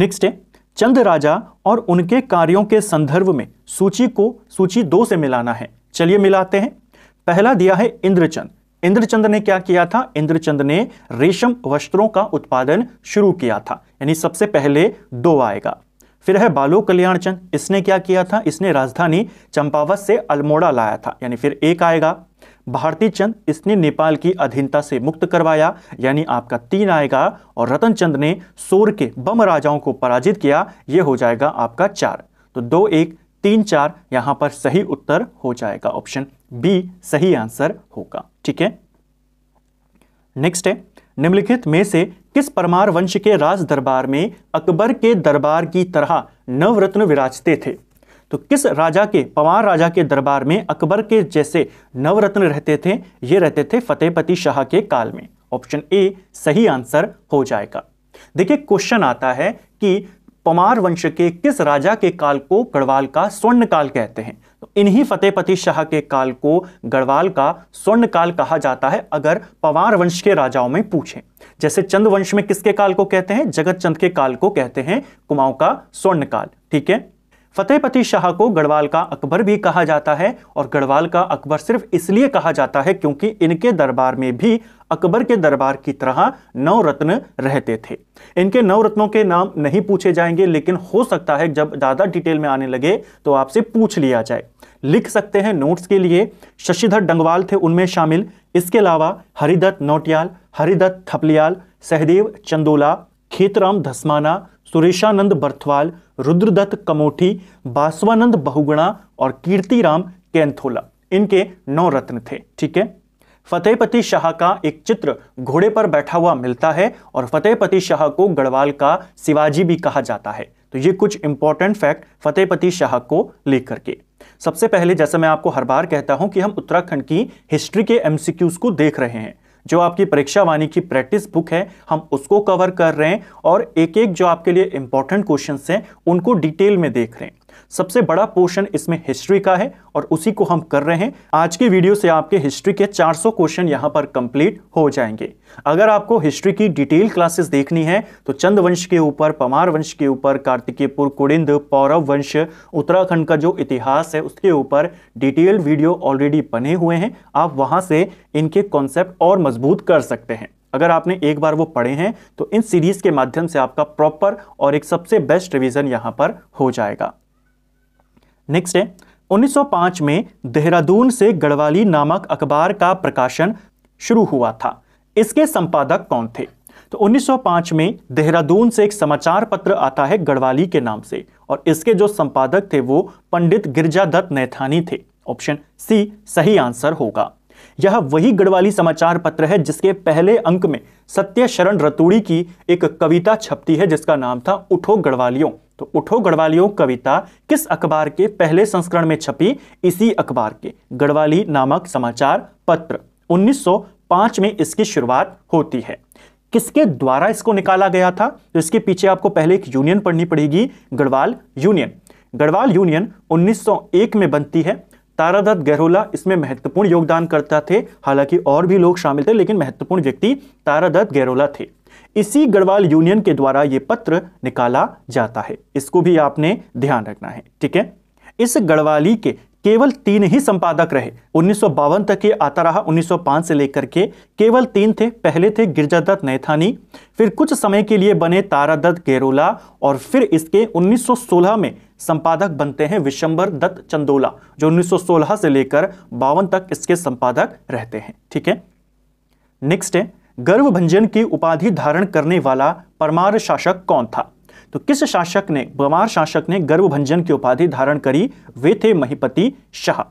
A: नेक्स्ट है चंद राजा और उनके कार्यों के संदर्भ में सूची को सूची दो से मिलाना है चलिए मिलाते हैं पहला दिया है इंद्रचंद इंद्रचंद ने क्या किया था इंद्रचंद ने रेशम वस्त्रों का उत्पादन शुरू किया था यानी सबसे पहले दो आएगा फिर है बालो कल्याण चंद इसने क्या किया था इसने राजधानी चंपावत से अल्मोड़ा लाया था यानी फिर एक आएगा भारती चंद इसने नेपाल की अधीनता से मुक्त करवाया यानी आपका तीन आएगा और रतन चंद ने सोर के बम राजाओं को पराजित किया यह हो जाएगा आपका चार तो दो एक तीन चार यहां पर सही उत्तर हो जाएगा ऑप्शन बी सही आंसर होगा ठीक है नेक्स्ट है निम्नलिखित में से किस परमार वंश के राज दरबार में अकबर के दरबार की तरह नवरत्न विराजते थे तो किस राजा के पवार राजा के दरबार में अकबर के जैसे नवरत्न रहते थे ये रहते थे फतेहपति शाह के काल में ऑप्शन ए सही आंसर हो जाएगा देखिए क्वेश्चन आता है कि पमार वंश के किस राजा के काल को गढ़वाल का स्वर्ण काल कहते हैं इन्हीं फतेहपति शाह के काल को गढ़वाल का स्वर्ण काल कहा जाता है अगर पवार वंश के राजाओं में पूछें जैसे चंद वंश में किसके काल को कहते हैं जगत चंद के काल को कहते हैं कुमाऊं का स्वर्ण काल ठीक है फतेहपति शाह को गढ़वाल का अकबर भी कहा जाता है और गढ़वाल का अकबर सिर्फ इसलिए कहा जाता है क्योंकि इनके दरबार में भी अकबर के दरबार की तरह नौ रत्न रहते थे इनके नौ रत्नों के नाम नहीं पूछे जाएंगे लेकिन हो सकता है जब ज़्यादा डिटेल में आने लगे तो आपसे पूछ लिया जाए लिख सकते हैं नोट्स के लिए शशिधर डंगवाल थे उनमें शामिल इसके अलावा हरिदत्त नोटियाल हरिदत्त थपलियाल सहदेव चंदोला खेतराम धस्माना सुरेशानंद बर्थवाल रुद्रदत्त कमोठी बासवानंद बहुगुणा और कीर्तिराम कैंथोला इनके नौ रत्न थे ठीक है फतेहपति शाह का एक चित्र घोड़े पर बैठा हुआ मिलता है और फतेहपति शाह को गढ़वाल का शिवाजी भी कहा जाता है तो ये कुछ इंपॉर्टेंट फैक्ट फतेहपति शाह को लेकर के सबसे पहले जैसा मैं आपको हर बार कहता हूं कि हम उत्तराखंड की हिस्ट्री के एमसीक्यूज को देख रहे हैं जो आपकी परीक्षा वाणी की प्रैक्टिस बुक है हम उसको कवर कर रहे हैं और एक एक जो आपके लिए इंपॉर्टेंट क्वेश्चन हैं उनको डिटेल में देख रहे हैं सबसे बड़ा पोर्शन इसमें हिस्ट्री का है और उसी को हम कर रहे हैं आज की वीडियो से आपके हिस्ट्री के 400 क्वेश्चन यहां पर कंप्लीट हो जाएंगे अगर आपको हिस्ट्री की डिटेल क्लासेस देखनी है तो चंद वंश के ऊपर पमार वंश के ऊपर कार्तिकीयपुर कुड़िंद पौरव वंश उत्तराखंड का जो इतिहास है उसके ऊपर डिटेल वीडियो ऑलरेडी बने हुए हैं आप वहां से इनके कॉन्सेप्ट और मजबूत कर सकते हैं अगर आपने एक बार वो पढ़े हैं तो इन सीरीज़ के माध्यम से आपका प्रॉपर और एक सबसे बेस्ट रिवीजन यहां पर हो जाएगा नेक्स्ट है 1905 में देहरादून से गढ़वाली नामक अखबार का प्रकाशन शुरू हुआ था इसके संपादक कौन थे तो 1905 में देहरादून से एक समाचार पत्र आता है गढ़वाली के नाम से और इसके जो संपादक थे वो पंडित गिरजादत्त नैथानी थे ऑप्शन सी सही आंसर होगा यह वही गढ़वाली समाचार पत्र है जिसके पहले अंक में सत्य शरण रतूड़ी की एक कविता छपती है जिसका नाम था उठो गढ़वालियों तो उठो गढ़वालियों कविता किस अखबार के पहले संस्करण में छपी इसी अखबार के गढ़वाली नामक समाचार पत्र 1905 में इसकी शुरुआत होती है किसके द्वारा इसको निकाला गया था तो इसके पीछे आपको पहले एक यूनियन पढ़नी पड़ेगी गढ़वाल यूनियन गढ़वाल यूनियन 1901 में बनती है तारादत्त गहरोला इसमें महत्वपूर्ण योगदान करता थे हालांकि और भी लोग शामिल थे लेकिन महत्वपूर्ण व्यक्ति तारादत्त गहरोला थे इसी गढ़वाल यूनियन के द्वारा ये पत्र निकाला जाता है इसको भी आपने ध्यान रखना है ठीक है इस गढ़वाली के केवल तीन ही संपादक रहे उन्नीस तक ये आता रहा 1905 से लेकर के केवल तीन थे पहले थे गिरजादत्त नैथानी फिर कुछ समय के लिए बने तारादत्त गेरोला और फिर इसके 1916 में संपादक बनते हैं विशंबर दत्त चंदोला जो 1916 से लेकर बावन तक इसके संपादक रहते हैं ठीक है नेक्स्ट है गर्भभंजन की उपाधि धारण करने वाला परमार शासक कौन था तो किस शासक ने बमार शासक ने गर्भभंजन की उपाधि धारण करी वे थे महिपति शाह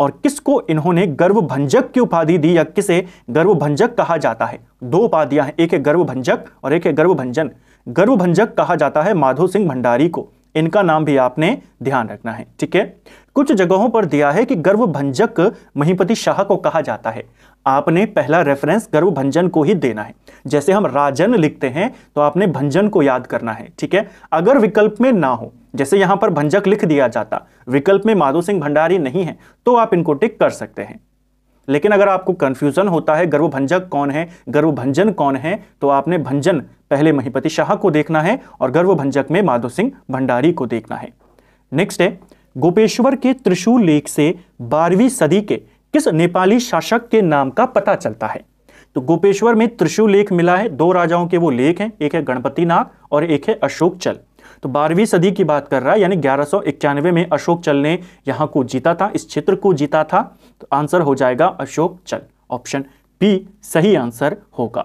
A: और किसको इन्होंने गर्भभंजक की उपाधि दी या किसे गर्भभंजक कहा जाता है दो उपाधियां हैं एक है गर्भभंजक और एक है गर्भभंजन गर्भभंजक कहा जाता है माधो सिंह भंडारी को इनका नाम भी आपने ध्यान रखना है ठीक है कुछ जगहों पर दिया है कि भंजक महीपति शाह को कहा जाता है आपने पहला रेफरेंस भंजन को ही देना है जैसे हम राजन लिखते हैं तो आपने भंजन को याद करना है ठीक है अगर विकल्प में ना हो जैसे यहां पर भंजक लिख दिया जाता विकल्प में माधो सिंह भंडारी नहीं है तो आप इनको टिक कर सकते हैं लेकिन अगर आपको कंफ्यूजन होता है भंजक कौन है भंजन कौन है तो आपने भंजन पहले महीपति शाह को देखना है और भंजक में माधो सिंह भंडारी को देखना है नेक्स्ट है गोपेश्वर के त्रिशूल लेख से बारहवीं सदी के किस नेपाली शासक के नाम का पता चलता है तो गोपेश्वर में त्रिशूल लेख मिला है दो राजाओं के वो लेख हैं एक है गणपति नाग और एक है अशोक चल तो बारहवीं सदी की बात कर रहा है यानी ग्यारह में अशोक चल ने यहाँ को जीता था इस क्षेत्र को जीता था तो आंसर हो जाएगा अशोक चल ऑप्शन बी सही आंसर होगा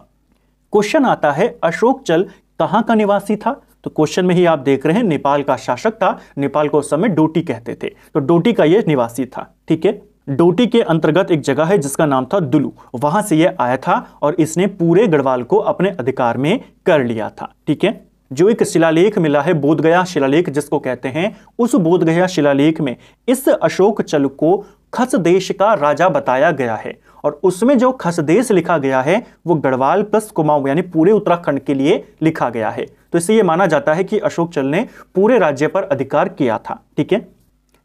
A: क्वेश्चन आता है अशोक चल कहाँ का निवासी था तो क्वेश्चन में ही आप देख रहे हैं नेपाल का शासक था नेपाल को उस समय डोटी कहते थे तो डोटी का ये निवासी था ठीक है डोटी के अंतर्गत एक जगह है जिसका नाम था दुलू वहां से यह आया था और इसने पूरे गढ़वाल को अपने अधिकार में कर लिया था ठीक है जो एक शिलालेख मिला है बोधगया शिलालेख जिसको कहते हैं उस बोधगया शिलालेख में इस अशोक चल को खस देश का राजा बताया गया है और उसमें जो खसदेश लिखा गया है वो गढ़वाल प्लस कुमाऊं यानी पूरे उत्तराखंड के लिए लिखा गया है तो इससे यह माना जाता है कि अशोक चल ने पूरे राज्य पर अधिकार किया था ठीक है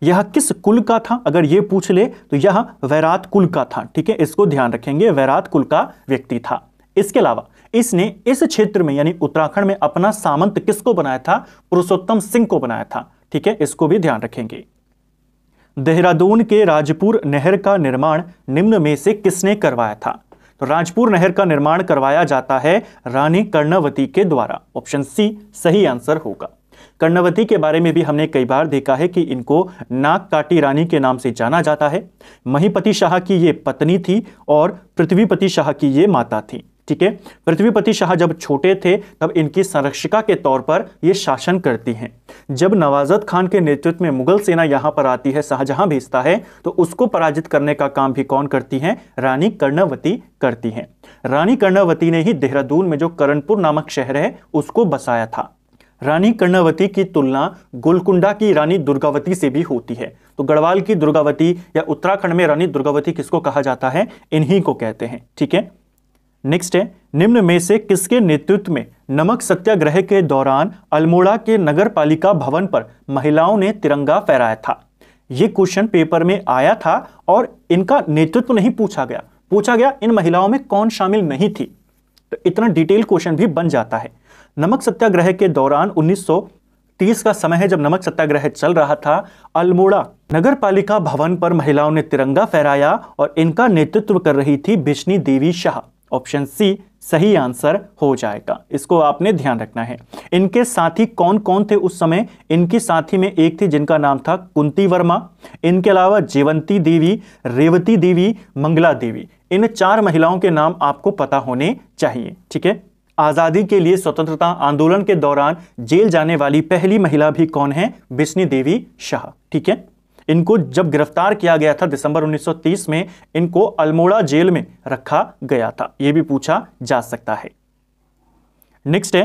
A: यह किस कुल का था अगर यह पूछ ले तो यह वैरात कुल का था ठीक है इसको ध्यान रखेंगे वैरात कुल का व्यक्ति था इसके अलावा इसने इस क्षेत्र में यानी उत्तराखंड में अपना सामंत किसको बनाया था पुरुषोत्तम सिंह को बनाया था ठीक है इसको भी ध्यान रखेंगे देहरादून के राजपुर नहर का निर्माण निम्न में से किसने करवाया था राजपुर नहर का निर्माण करवाया जाता है रानी कर्णवती के द्वारा ऑप्शन सी सही आंसर होगा कर्णवती के बारे में भी हमने कई बार देखा है कि इनको नाग काटी रानी के नाम से जाना जाता है महीपति शाह की ये पत्नी थी और पृथ्वीपति शाह की ये माता थी ठीक है पृथ्वीपति शाह जब छोटे थे तब इनकी संरक्षिका के तौर पर ये शासन करती हैं जब नवाजत खान के नेतृत्व में मुगल सेना यहाँ पर आती है शाहजहां भेजता है तो उसको पराजित करने का काम भी कौन करती हैं रानी कर्णवती करती हैं रानी कर्णवती ने ही देहरादून में जो करणपुर नामक शहर है उसको बसाया था रानी कर्णवती की तुलना गोलकुंडा की रानी दुर्गावती से भी होती है तो गढ़वाल की दुर्गावती या उत्तराखंड में रानी दुर्गावती किसको कहा जाता है इन्हीं को कहते हैं ठीक है नेक्स्ट है निम्न में से किसके नेतृत्व में नमक सत्याग्रह के दौरान अल्मोड़ा के नगर पालिका भवन पर महिलाओं ने तिरंगा फहराया था यह क्वेश्चन पेपर में आया था और इनका नेतृत्व नहीं पूछा गया पूछा गया इन महिलाओं में कौन शामिल नहीं थी तो इतना डिटेल क्वेश्चन भी बन जाता है नमक सत्याग्रह के दौरान तीस का समय है जब नमक सत्याग्रह चल रहा था अल्मोड़ा नगर पालिका भवन पर महिलाओं ने तिरंगा फहराया और इनका नेतृत्व कर रही थी बिश्नी देवी शाह ऑप्शन सी सही आंसर हो जाएगा इसको आपने ध्यान रखना है इनके साथी कौन कौन थे उस समय इनके साथी में एक थे जिनका नाम था कुंती वर्मा इनके अलावा जेवंती देवी रेवती देवी मंगला देवी इन चार महिलाओं के नाम आपको पता होने चाहिए ठीक है आज़ादी के लिए स्वतंत्रता आंदोलन के दौरान जेल जाने वाली पहली महिला भी कौन है बिस्नी देवी शाह ठीक है इनको जब गिरफ्तार किया गया था दिसंबर 1930 में इनको अल्मोड़ा जेल में रखा गया था यह भी पूछा जा सकता है नेक्स्ट है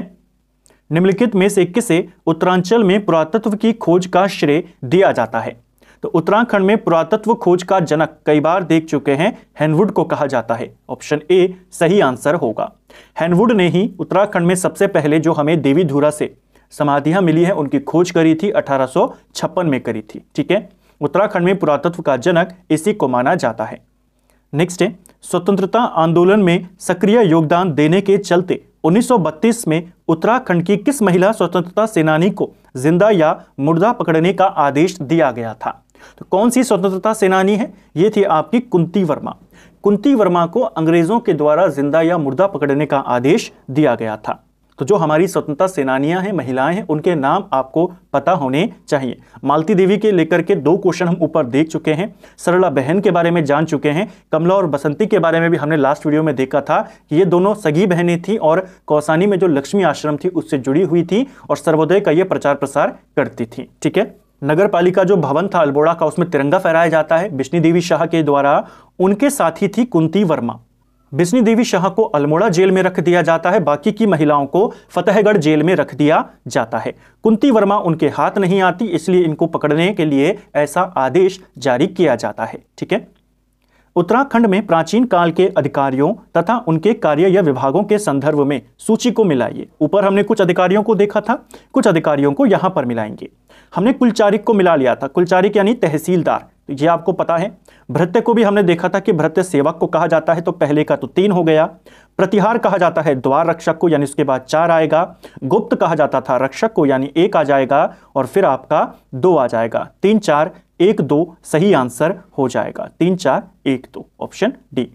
A: निम्नलिखित में से किसे उत्तरांचल में पुरातत्व की खोज का श्रेय दिया जाता है तो उत्तराखंड में पुरातत्व खोज का जनक कई बार देख चुके हैं हैंनवुड को कहा जाता है ऑप्शन ए सही आंसर होगा हैंनवुड ने ही उत्तराखंड में सबसे पहले जो हमें देवी धुरा से समाधियां मिली हैं उनकी खोज करी थी अठारह में करी थी ठीक है उत्तराखंड में पुरातत्व का जनक इसी को माना जाता है नेक्स्ट है स्वतंत्रता आंदोलन में सक्रिय योगदान देने के चलते 1932 में उत्तराखंड की किस महिला स्वतंत्रता सेनानी को जिंदा या मुर्दा पकड़ने का आदेश दिया गया था तो कौन सी स्वतंत्रता सेनानी है ये थी आपकी कुंती वर्मा कुंती वर्मा को अंग्रेजों के द्वारा जिंदा या मुर्दा पकड़ने का आदेश दिया गया था तो जो हमारी स्वतंत्रता सेनानियां हैं महिलाएं हैं उनके नाम आपको पता होने चाहिए मालती देवी के लेकर के दो क्वेश्चन हम ऊपर देख चुके हैं सरला बहन के बारे में जान चुके हैं कमला और बसंती के बारे में भी हमने लास्ट वीडियो में देखा था कि ये दोनों सगी बहनें थी और कौसानी में जो लक्ष्मी आश्रम थी उससे जुड़ी हुई थी और सर्वोदय का ये प्रचार प्रसार करती थी ठीक है नगर पालिका जो भवन था अल्बोड़ा का उसमें तिरंगा फहराया जाता है बिश्नी देवी शाह के द्वारा उनके साथी थी कुंती वर्मा बिस्नी देवी शाह को अल्मोड़ा जेल में रख दिया जाता है बाकी की महिलाओं को फतेहगढ़ जेल में रख दिया जाता है कुंती वर्मा उनके हाथ नहीं आती इसलिए इनको पकड़ने के लिए ऐसा आदेश जारी किया जाता है ठीक है उत्तराखंड में प्राचीन काल के अधिकारियों तथा उनके कार्य या विभागों के संदर्भ में सूची को मिलाइए ऊपर हमने कुछ अधिकारियों को देखा था कुछ अधिकारियों को यहां पर मिलाएंगे हमने कुलचारिक को मिला लिया था कुलचारिक यानी तहसीलदार ये आपको पता है भृत्य को भी हमने देखा था कि भृत्य सेवक को कहा जाता है तो पहले का तो तीन हो गया प्रतिहार कहा जाता है द्वार रक्षक को यानी उसके बाद चार आएगा गुप्त कहा जाता था रक्षक को यानी एक आ जाएगा और फिर आपका दो आ जाएगा तीन चार एक दो सही आंसर हो जाएगा तीन चार एक दो ऑप्शन डी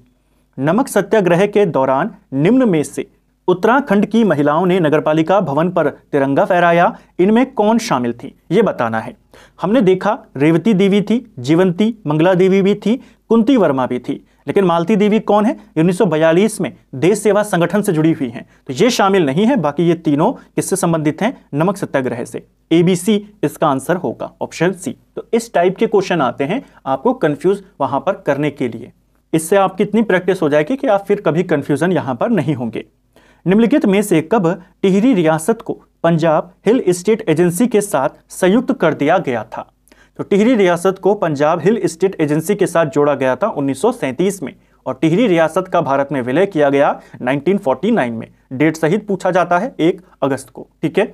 A: नमक सत्याग्रह के दौरान निम्न में से उत्तराखंड की महिलाओं ने नगरपालिका भवन पर तिरंगा फहराया इनमें कौन शामिल थी ये बताना है हमने देखा रेवती देवी थी जीवंती मंगला देवी भी थी कुंती वर्मा भी थी लेकिन मालती देवी कौन है उन्नीस में देश सेवा संगठन से जुड़ी हुई हैं तो ये शामिल नहीं है बाकी ये तीनों किससे संबंधित हैं नमक सत्याग्रह से एबीसी इसका आंसर होगा ऑप्शन सी तो इस टाइप के क्वेश्चन आते हैं आपको कंफ्यूज वहां पर करने के लिए इससे आपकी इतनी प्रैक्टिस हो जाएगी कि आप फिर कभी कंफ्यूजन यहां पर नहीं होंगे निम्नलिखित में से कब टिहरी रियासत को पंजाब हिल स्टेट एजेंसी के साथ संयुक्त कर दिया गया था तो टिहरी रियासत को पंजाब हिल स्टेट एजेंसी के साथ जोड़ा गया था उन्नीस में और टिहरी रियासत का भारत में विलय किया गया 1949 में डेट सहित पूछा जाता है एक अगस्त को ठीक है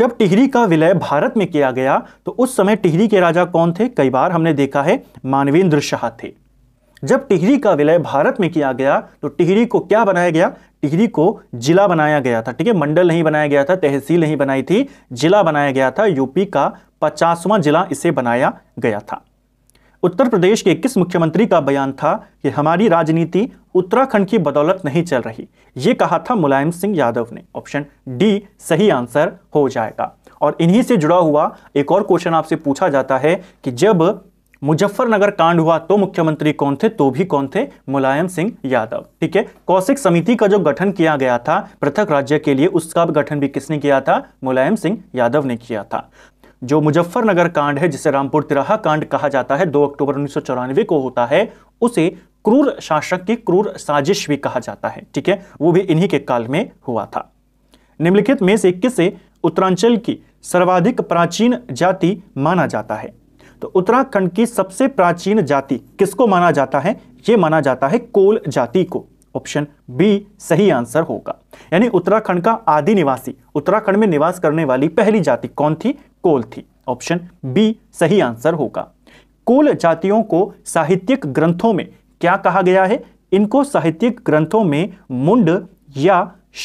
A: जब टिहरी का विलय भारत में किया गया तो उस समय टिहरी के राजा कौन थे कई बार हमने देखा है मानवेंद्र शाह थे जब टिहरी का विलय भारत में किया गया तो टिहरी को क्या बनाया गया टिहरी को जिला बनाया गया था ठीक है मंडल नहीं बनाया गया था तहसील नहीं बनाई थी जिला बनाया गया था यूपी का पचासवां जिला इसे बनाया गया था उत्तर प्रदेश के किस मुख्यमंत्री का बयान था कि हमारी राजनीति उत्तराखंड की बदौलत नहीं चल रही ये कहा था मुलायम सिंह यादव ने ऑप्शन डी सही आंसर हो जाएगा और इन्हीं से जुड़ा हुआ एक और क्वेश्चन आपसे पूछा जाता है कि जब मुजफ्फरनगर कांड हुआ तो मुख्यमंत्री कौन थे तो भी कौन थे मुलायम सिंह यादव ठीक है कौशिक समिति का जो गठन किया गया था पृथक राज्य के लिए उसका गठन भी किसने किया था मुलायम सिंह यादव ने किया था जो मुजफ्फरनगर कांड है जिसे रामपुर तिराहा कांड कहा जाता है 2 अक्टूबर उन्नीस को होता है उसे क्रूर शासक की क्रूर साजिश भी कहा जाता है ठीक है वो भी इन्हीं के काल में हुआ था निम्नलिखित में से किसे उत्तरांचल की सर्वाधिक प्राचीन जाति माना जाता है तो उत्तराखंड की सबसे प्राचीन जाति किसको माना जाता है यह माना जाता है कोल जाति को ऑप्शन बी सही आंसर होगा यानी उत्तराखंड का आदि निवासी उत्तराखंड में निवास करने वाली पहली जाति कौन थी कोल थी ऑप्शन बी सही आंसर होगा कोल जातियों को साहित्यिक ग्रंथों में क्या कहा गया है इनको साहित्यिक ग्रंथों में मुंड या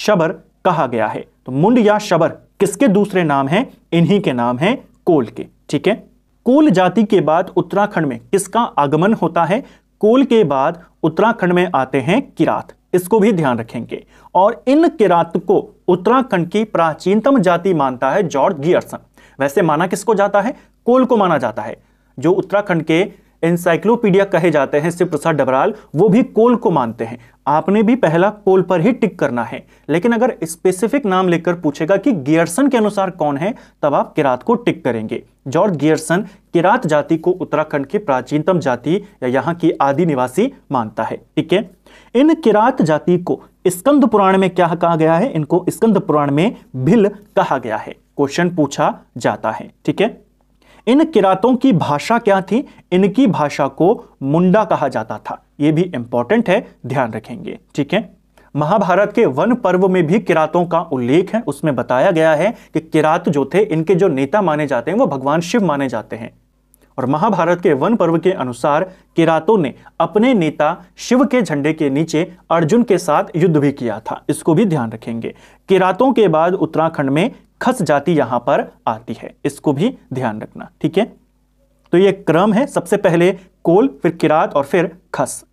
A: शबर कहा गया है तो मुंड या शबर किसके दूसरे नाम हैं इन्हीं के नाम हैं कोल के ठीक है कोल जाति के बाद उत्तराखंड में किसका आगमन होता है कोल के बाद उत्तराखंड में आते हैं किरात इसको भी ध्यान रखेंगे और इन किरात को उत्तराखंड की प्राचीनतम जाति मानता है जॉर्ज गियर्सन वैसे माना किसको जाता है कोल को माना जाता है जो उत्तराखंड के एनसाइक्लोपीडिया कहे जाते हैं शिव प्रसाद डबराल वो भी कोल को मानते हैं आपने भी पहला कोल पर ही टिक करना है लेकिन अगर स्पेसिफिक नाम लेकर पूछेगा कि गियर्सन के अनुसार कौन है तब आप किरात को टिक करेंगे जॉर्ज गियर्सन किरात जाति को उत्तराखंड की प्राचीनतम जाति या यहाँ की आदि निवासी मानता है ठीक है इन किरात जाति को स्कंद पुराण में क्या कहा गया है इनको स्कंद पुराण में भिल कहा गया है क्वेश्चन पूछा जाता है ठीक है इन किरातों की भाषा क्या थी इनकी भाषा को मुंडा कहा जाता था यह भी इंपॉर्टेंट है ध्यान रखेंगे ठीक है महाभारत के वन पर्व में भी किरातों का उल्लेख है उसमें बताया गया है कि किरात जो थे इनके जो नेता माने जाते हैं वो भगवान शिव माने जाते हैं और महाभारत के वन पर्व के अनुसार किरातों ने अपने नेता शिव के झंडे के नीचे अर्जुन के साथ युद्ध भी किया था इसको भी ध्यान रखेंगे किरातों के बाद उत्तराखंड में खस जाति यहां पर आती है इसको भी ध्यान रखना ठीक है तो ये क्रम है सबसे पहले कोल फिर किरात और फिर खस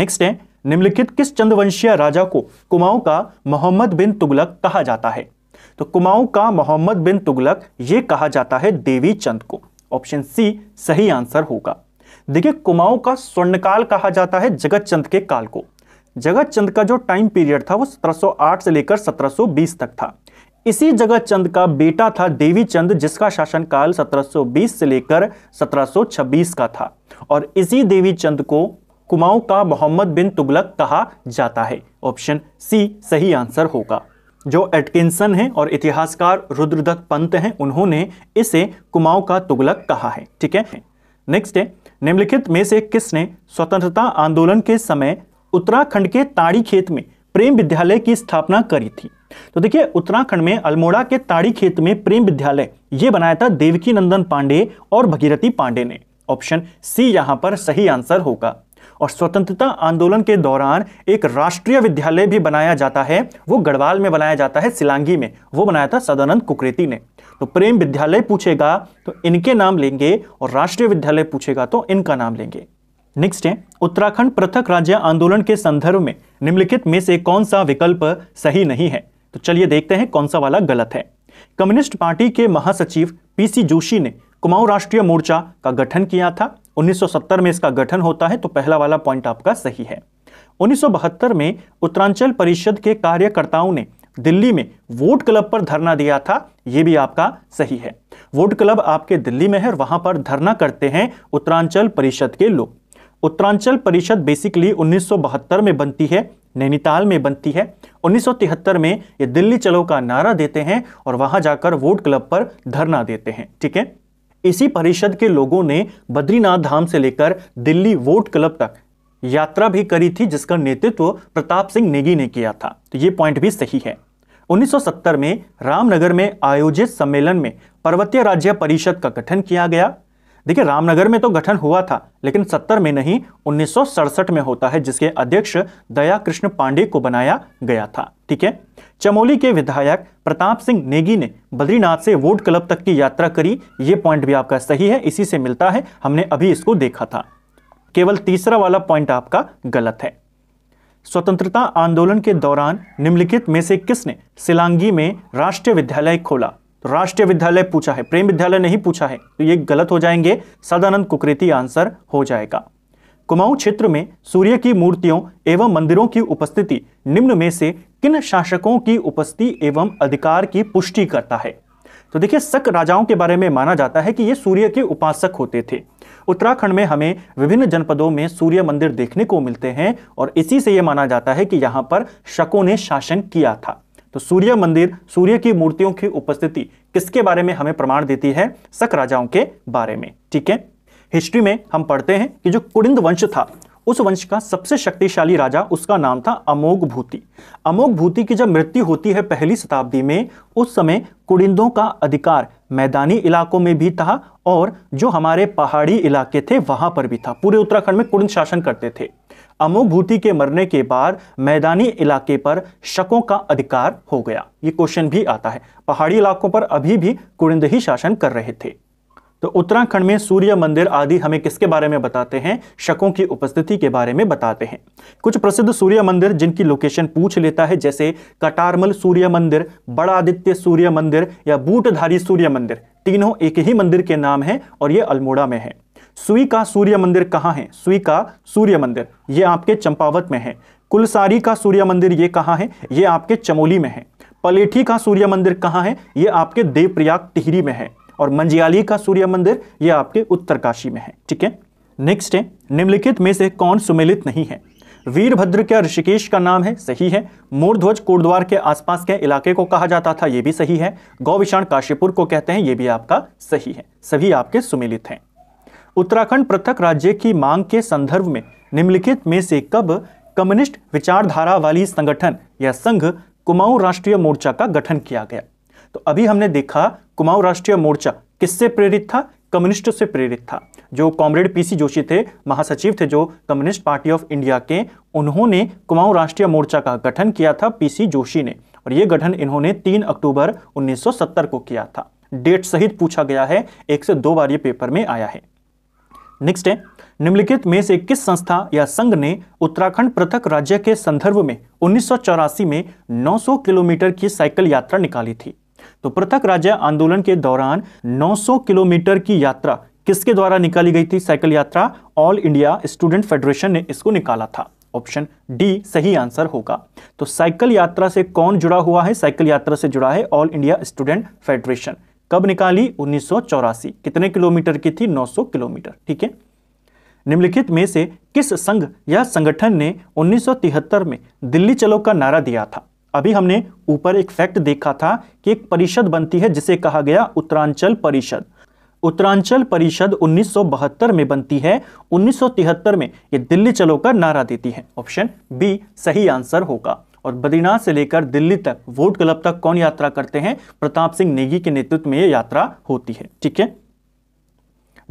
A: नेक्स्ट है निम्नलिखित किस चंद्रवंशीय राजा को कुमाऊं का मोहम्मद बिन तुगलक कहा जाता है तो कुमाऊं का मोहम्मद बिन तुगलक ये कहा जाता है देवी चंद को ऑप्शन सी सही आंसर होगा देखिए कुमाऊं का स्वर्णकाल कहा जाता है जगत चंद के काल को जगत चंद का जो टाइम पीरियड था वो 1708 से लेकर 1720 तक था इसी जगत चंद का बेटा था देवी चंद जिसका शासनकाल 1720 से लेकर 1726 का था और इसी देवी चंद को कुमाऊं का मोहम्मद बिन तुगलक कहा जाता है ऑप्शन सी सही आंसर होगा जो एटकिंसन हैं और इतिहासकार रुद्रदत्त पंत हैं उन्होंने इसे कुमाऊं का तुगलक कहा है ठीक है नेक्स्ट है निम्नलिखित में से किसने स्वतंत्रता आंदोलन के समय उत्तराखंड के ताड़ी खेत में प्रेम विद्यालय की स्थापना करी थी तो देखिए उत्तराखंड में अल्मोड़ा के ताड़ी खेत में प्रेम विद्यालय ये बनाया था देवकी नंदन पांडे और भगीरथी पांडे ने ऑप्शन सी यहां पर सही आंसर होगा और स्वतंत्रता आंदोलन के दौरान एक राष्ट्रीय विद्यालय भी बनाया जाता है वो गढ़वाल में बनाया जाता है सिलांगी में वो बनाया था सदानंद कुकरेती ने तो प्रेम विद्यालय पूछेगा तो इनके नाम लेंगे और राष्ट्रीय विद्यालय पूछेगा तो इनका नाम लेंगे नेक्स्ट है उत्तराखंड पृथक राज्य आंदोलन के संदर्भ में निम्नलिखित में से कौन सा विकल्प सही नहीं है तो चलिए देखते हैं कौन सा वाला गलत है कम्युनिस्ट पार्टी के महासचिव पीसी जोशी ने कुमाऊं राष्ट्रीय मोर्चा का गठन किया था 1970 में इसका गठन होता है तो पहला वाला पॉइंट आपका सही है 1972 में उत्तरांचल परिषद के कार्यकर्ताओं ने दिल्ली में वोट क्लब पर धरना दिया था यह भी आपका सही है वोट क्लब आपके दिल्ली में है और वहां पर धरना करते हैं उत्तरांचल परिषद के लोग उत्तरांचल परिषद बेसिकली 1972 में बनती है नैनीताल में बनती है 1973 में ये दिल्ली चलो का नारा देते हैं और वहां जाकर वोट क्लब पर धरना देते हैं ठीक है इसी परिषद के लोगों ने बद्रीनाथ धाम से लेकर दिल्ली वोट क्लब तक यात्रा भी करी थी जिसका नेतृत्व प्रताप सिंह नेगी ने किया था तो ये पॉइंट भी सही है 1970 में रामनगर में आयोजित सम्मेलन में पर्वतीय राज्य परिषद का गठन किया गया देखिए रामनगर में तो गठन हुआ था लेकिन 70 में नहीं उन्नीस में होता है जिसके अध्यक्ष दया कृष्ण पांडे को बनाया गया था ठीक है चमोली के विधायक प्रताप सिंह नेगी ने बद्रीनाथ से वोट क्लब तक की यात्रा करी ये पॉइंट भी आपका सही है इसी से मिलता है हमने अभी इसको देखा था केवल तीसरा वाला पॉइंट आपका गलत है स्वतंत्रता आंदोलन के दौरान निम्नलिखित में से किसने सिलांगी में राष्ट्रीय विद्यालय खोला तो राष्ट्रीय विद्यालय पूछा है प्रेम विद्यालय नहीं पूछा है तो ये गलत हो जाएंगे सदानंद कुकृति आंसर हो जाएगा कुमाऊं क्षेत्र में सूर्य की मूर्तियों एवं मंदिरों की उपस्थिति निम्न में से किन शासकों की उपस्थिति एवं अधिकार की पुष्टि करता है तो देखिए सक राजाओं के बारे में माना जाता है कि ये सूर्य के उपासक होते थे उत्तराखंड में हमें विभिन्न जनपदों में सूर्य मंदिर देखने को मिलते हैं और इसी से ये माना जाता है कि यहां पर शकों ने शासन किया था तो सूर्य मंदिर सूर्य की मूर्तियों की उपस्थिति किसके बारे में हमें प्रमाण देती है सक राजाओं के बारे में ठीक है हिस्ट्री में हम पढ़ते हैं कि जो कुड़िंद वंश था उस वंश का सबसे शक्तिशाली राजा उसका नाम था अमोघ भूति अमोघ भूति की जब मृत्यु होती है पहली शताब्दी में उस समय कुड़िंदों का अधिकार मैदानी इलाकों में भी था और जो हमारे पहाड़ी इलाके थे वहां पर भी था पूरे उत्तराखंड में कुड़िंद शासन करते थे अमोभूति के मरने के बाद मैदानी इलाके पर शकों का अधिकार हो गया ये क्वेश्चन भी आता है पहाड़ी इलाकों पर अभी भी कुरिंद ही शासन कर रहे थे तो उत्तराखंड में सूर्य मंदिर आदि हमें किसके बारे में बताते हैं शकों की उपस्थिति के बारे में बताते हैं कुछ प्रसिद्ध सूर्य मंदिर जिनकी लोकेशन पूछ लेता है जैसे कटारमल सूर्य मंदिर बड़ा आदित्य सूर्य मंदिर या बूटधारी सूर्य मंदिर तीनों एक ही मंदिर के नाम है और ये अल्मोड़ा में है सुई का सूर्य मंदिर कहाँ है सुई का सूर्य मंदिर ये आपके चंपावत में है कुलसारी का सूर्य मंदिर ये कहाँ है ये आपके चमोली में है पलेठी का सूर्य मंदिर कहाँ है ये आपके देवप्रयाग टिहरी में है और मंजियाली का सूर्य मंदिर ये आपके उत्तरकाशी में है ठीक है नेक्स्ट है निम्नलिखित में से कौन सुमेलित नहीं है वीरभद्र क्या ऋषिकेश का नाम है सही है मोरध्वज कोटद्वार के आसपास के इलाके को कहा जाता था यह भी सही है गौविषाण काशीपुर को कहते हैं यह भी आपका सही है सभी आपके सुमेलित हैं उत्तराखंड पृथक राज्य की मांग के संदर्भ में निम्नलिखित में से कब कम्युनिस्ट विचारधारा वाली संगठन या संघ कुमाऊं राष्ट्रीय मोर्चा का गठन किया गया तो अभी हमने देखा कुमाऊं राष्ट्रीय मोर्चा किससे प्रेरित था कम्युनिस्ट से प्रेरित था जो कॉमरेड पीसी जोशी थे महासचिव थे जो कम्युनिस्ट पार्टी ऑफ इंडिया के उन्होंने कुमाऊं राष्ट्रीय मोर्चा का गठन किया था पीसी जोशी ने और यह गठन इन्होंने 3 अक्टूबर 1970 को किया था डेट सहित पूछा गया है एक से दो बार ये पेपर में आया है नेक्स्ट है निम्नलिखित में से किस संस्था या संघ ने उत्तराखंड पृथक राज्य के संदर्भ में उन्नीस में 900 किलोमीटर की साइकिल यात्रा निकाली थी तो पृथक राज्य आंदोलन के दौरान 900 किलोमीटर की यात्रा किसके द्वारा निकाली गई थी साइकिल यात्रा ऑल इंडिया स्टूडेंट फेडरेशन ने इसको निकाला था ऑप्शन डी सही आंसर होगा तो साइकिल यात्रा से कौन जुड़ा हुआ है साइकिल यात्रा से जुड़ा है ऑल इंडिया स्टूडेंट फेडरेशन कब निकाली उन्नीस कितने किलोमीटर की थी 900 किलोमीटर ठीक है निम्नलिखित में से किस संघ या संगठन ने 1973 में दिल्ली चलो का नारा दिया था अभी हमने ऊपर एक फैक्ट देखा था कि एक परिषद बनती है जिसे कहा गया उत्तरांचल परिषद उत्तरांचल परिषद 1972 में बनती है 1973 में ये दिल्ली चलो का नारा देती है ऑप्शन बी सही आंसर होगा और बद्रीनाथ से लेकर दिल्ली तक वोट क्लब तक कौन यात्रा करते हैं प्रताप सिंह नेगी के नेतृत्व में यह यात्रा होती है ठीक है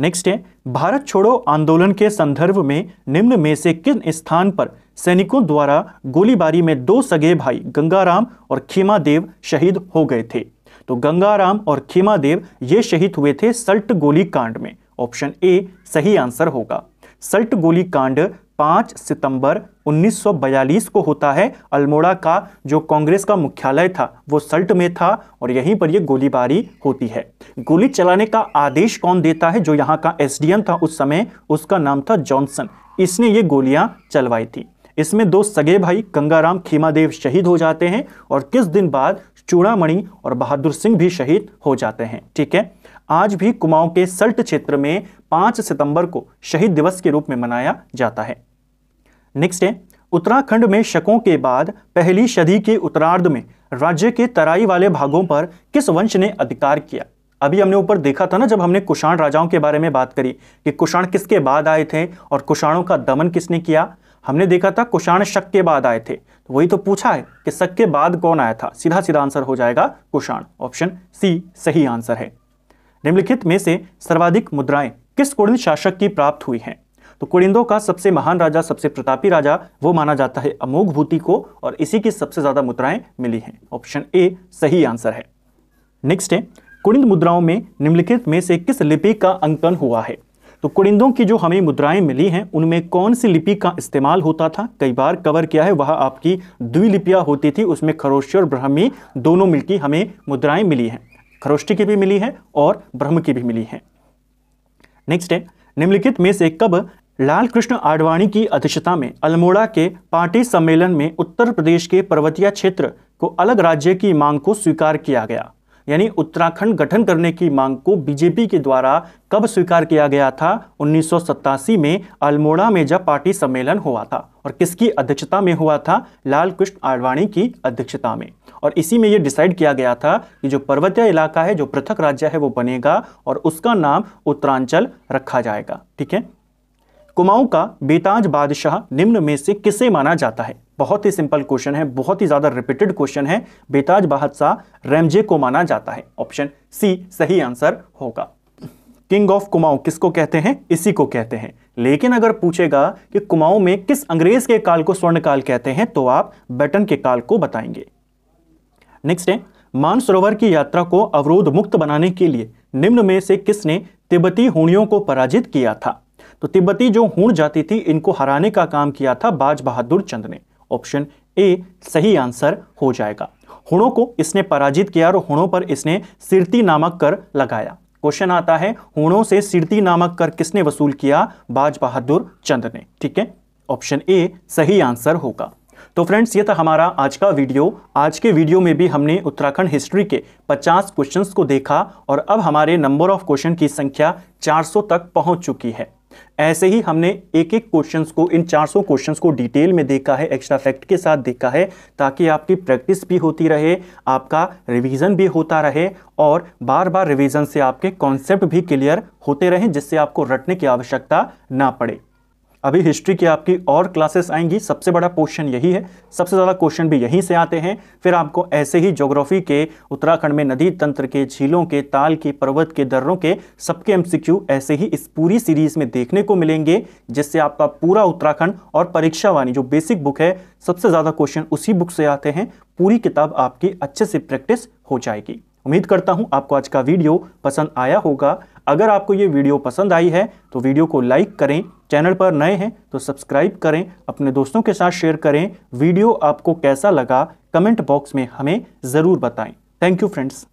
A: नेक्स्ट है भारत छोड़ो आंदोलन के संदर्भ में निम्न में से किन स्थान पर सैनिकों द्वारा गोलीबारी में दो सगे भाई गंगाराम और खेमा देव शहीद हो गए थे तो गंगाराम और खेमा देव ये शहीद हुए थे सल्ट गोली कांड में ऑप्शन ए सही आंसर होगा सल्ट गोली कांड 5 सितंबर 1942 को होता है अल्मोड़ा का जो कांग्रेस का मुख्यालय था वो सल्ट में था और यहीं पर ये गोलीबारी होती है गोली चलाने का आदेश कौन देता है जो यहाँ का एसडीएम था उस समय उसका नाम था जॉनसन इसने ये गोलियां चलवाई थी इसमें दो सगे भाई गंगाराम खीमादेव शहीद हो जाते हैं और किस दिन बाद चूड़ामणि और बहादुर सिंह भी शहीद हो जाते हैं ठीक है आज भी कुमाऊं के सल्ट क्षेत्र में 5 सितंबर को शहीद दिवस के रूप में मनाया जाता है नेक्स्ट है उत्तराखंड में शकों के बाद पहली सदी के उत्तरार्ध में राज्य के तराई वाले भागों पर किस वंश ने अधिकार किया अभी हमने ऊपर देखा था ना जब हमने कुषाण राजाओं के बारे में बात करी कि कुषाण किसके बाद आए थे और कुषाणों का दमन किसने किया हमने देखा था कुषाण शक के बाद आए थे तो वही तो पूछा है कि शक के बाद कौन आया था सीधा सीधा आंसर हो जाएगा कुषाण ऑप्शन सी सही आंसर है निम्नलिखित में से सर्वाधिक मुद्राएं किस कुर्ण शासक की प्राप्त हुई हैं तो कुड़िंदों का सबसे महान राजा सबसे प्रतापी राजा वो माना जाता है अमोघ भूति को और इसी की सबसे ज़्यादा मुद्राएं मिली हैं ऑप्शन ए सही आंसर है नेक्स्ट है कुड़िंद मुद्राओं में निम्नलिखित में से किस लिपि का अंकन हुआ है तो कुड़िंदों की जो हमें मुद्राएं मिली हैं उनमें कौन सी लिपि का इस्तेमाल होता था कई बार कवर किया है वह आपकी द्विलिपियाँ होती थी उसमें खरोष्टी और ब्रह्मी दोनों मिलकर हमें मुद्राएं मिली हैं खरोष्टी की भी मिली है और ब्रह्म की भी मिली है नेक्स्ट है निम्नलिखित में से कब लाल कृष्ण आडवाणी की अध्यक्षता में अल्मोड़ा के पार्टी सम्मेलन में उत्तर प्रदेश के पर्वतीय क्षेत्र को अलग राज्य की मांग को स्वीकार किया गया यानी उत्तराखंड गठन करने की मांग को बीजेपी के द्वारा कब स्वीकार किया गया था उन्नीस में अल्मोड़ा में जब पार्टी सम्मेलन हुआ था और किसकी अध्यक्षता में हुआ था लाल कृष्ण आडवाणी की अध्यक्षता में और इसी में ये डिसाइड किया गया था कि जो पर्वतीय इलाका है जो पृथक राज्य है वो बनेगा और उसका नाम उत्तरांचल रखा जाएगा ठीक है कुमाऊं का बेताज बादशाह निम्न में से किसे माना जाता है बहुत ही सिंपल क्वेश्चन है बहुत ही ज्यादा रिपीटेड क्वेश्चन है बेताज बादशाह रेमजे को माना जाता है ऑप्शन सी सही आंसर होगा किंग ऑफ कुमाऊं किसको कहते हैं इसी को कहते हैं लेकिन अगर पूछेगा कि कुमाऊं में किस अंग्रेज के काल को स्वर्ण काल कहते हैं तो आप बटन के काल को बताएंगे नेक्स्ट है मानसरोवर की यात्रा को अवरोध मुक्त बनाने के लिए निम्न में से किसने तिब्बती होनियों को पराजित किया था तो तिब्बती जो हूण जाति थी इनको हराने का काम किया था बाज बहादुर चंद ने ऑप्शन ए सही आंसर हो जाएगा हुणों को इसने पराजित किया और हुणों पर इसने सिरती नामक कर लगाया क्वेश्चन आता है हुणों से सिरती नामक कर किसने वसूल किया बाज बहादुर चंद ने ठीक है ऑप्शन ए सही आंसर होगा तो फ्रेंड्स ये था हमारा आज का वीडियो आज के वीडियो में भी हमने उत्तराखंड हिस्ट्री के 50 क्वेश्चंस को देखा और अब हमारे नंबर ऑफ क्वेश्चन की संख्या 400 तक पहुंच चुकी है ऐसे ही हमने एक एक क्वेश्चन को इन 400 क्वेश्चन को डिटेल में देखा है एक्स्ट्रा फैक्ट के साथ देखा है ताकि आपकी प्रैक्टिस भी होती रहे आपका रिवीजन भी होता रहे और बार बार रिवीजन से आपके कॉन्सेप्ट भी क्लियर होते रहें जिससे आपको रटने की आवश्यकता ना पड़े अभी हिस्ट्री की आपकी और क्लासेस आएंगी सबसे बड़ा क्वेश्चन यही है सबसे ज़्यादा क्वेश्चन भी यहीं से आते हैं फिर आपको ऐसे ही ज्योग्राफी के उत्तराखंड में नदी तंत्र के झीलों के ताल के पर्वत के दर्रों के सबके एमसीक्यू ऐसे ही इस पूरी सीरीज़ में देखने को मिलेंगे जिससे आपका पूरा उत्तराखंड और परीक्षा वाणी जो बेसिक बुक है सबसे ज़्यादा क्वेश्चन उसी बुक से आते हैं पूरी किताब आपकी अच्छे से प्रैक्टिस हो जाएगी उम्मीद करता हूं आपको आज का वीडियो पसंद आया होगा अगर आपको ये वीडियो पसंद आई है तो वीडियो को लाइक करें चैनल पर नए हैं तो सब्सक्राइब करें अपने दोस्तों के साथ शेयर करें वीडियो आपको कैसा लगा कमेंट बॉक्स में हमें ज़रूर बताएं थैंक यू फ्रेंड्स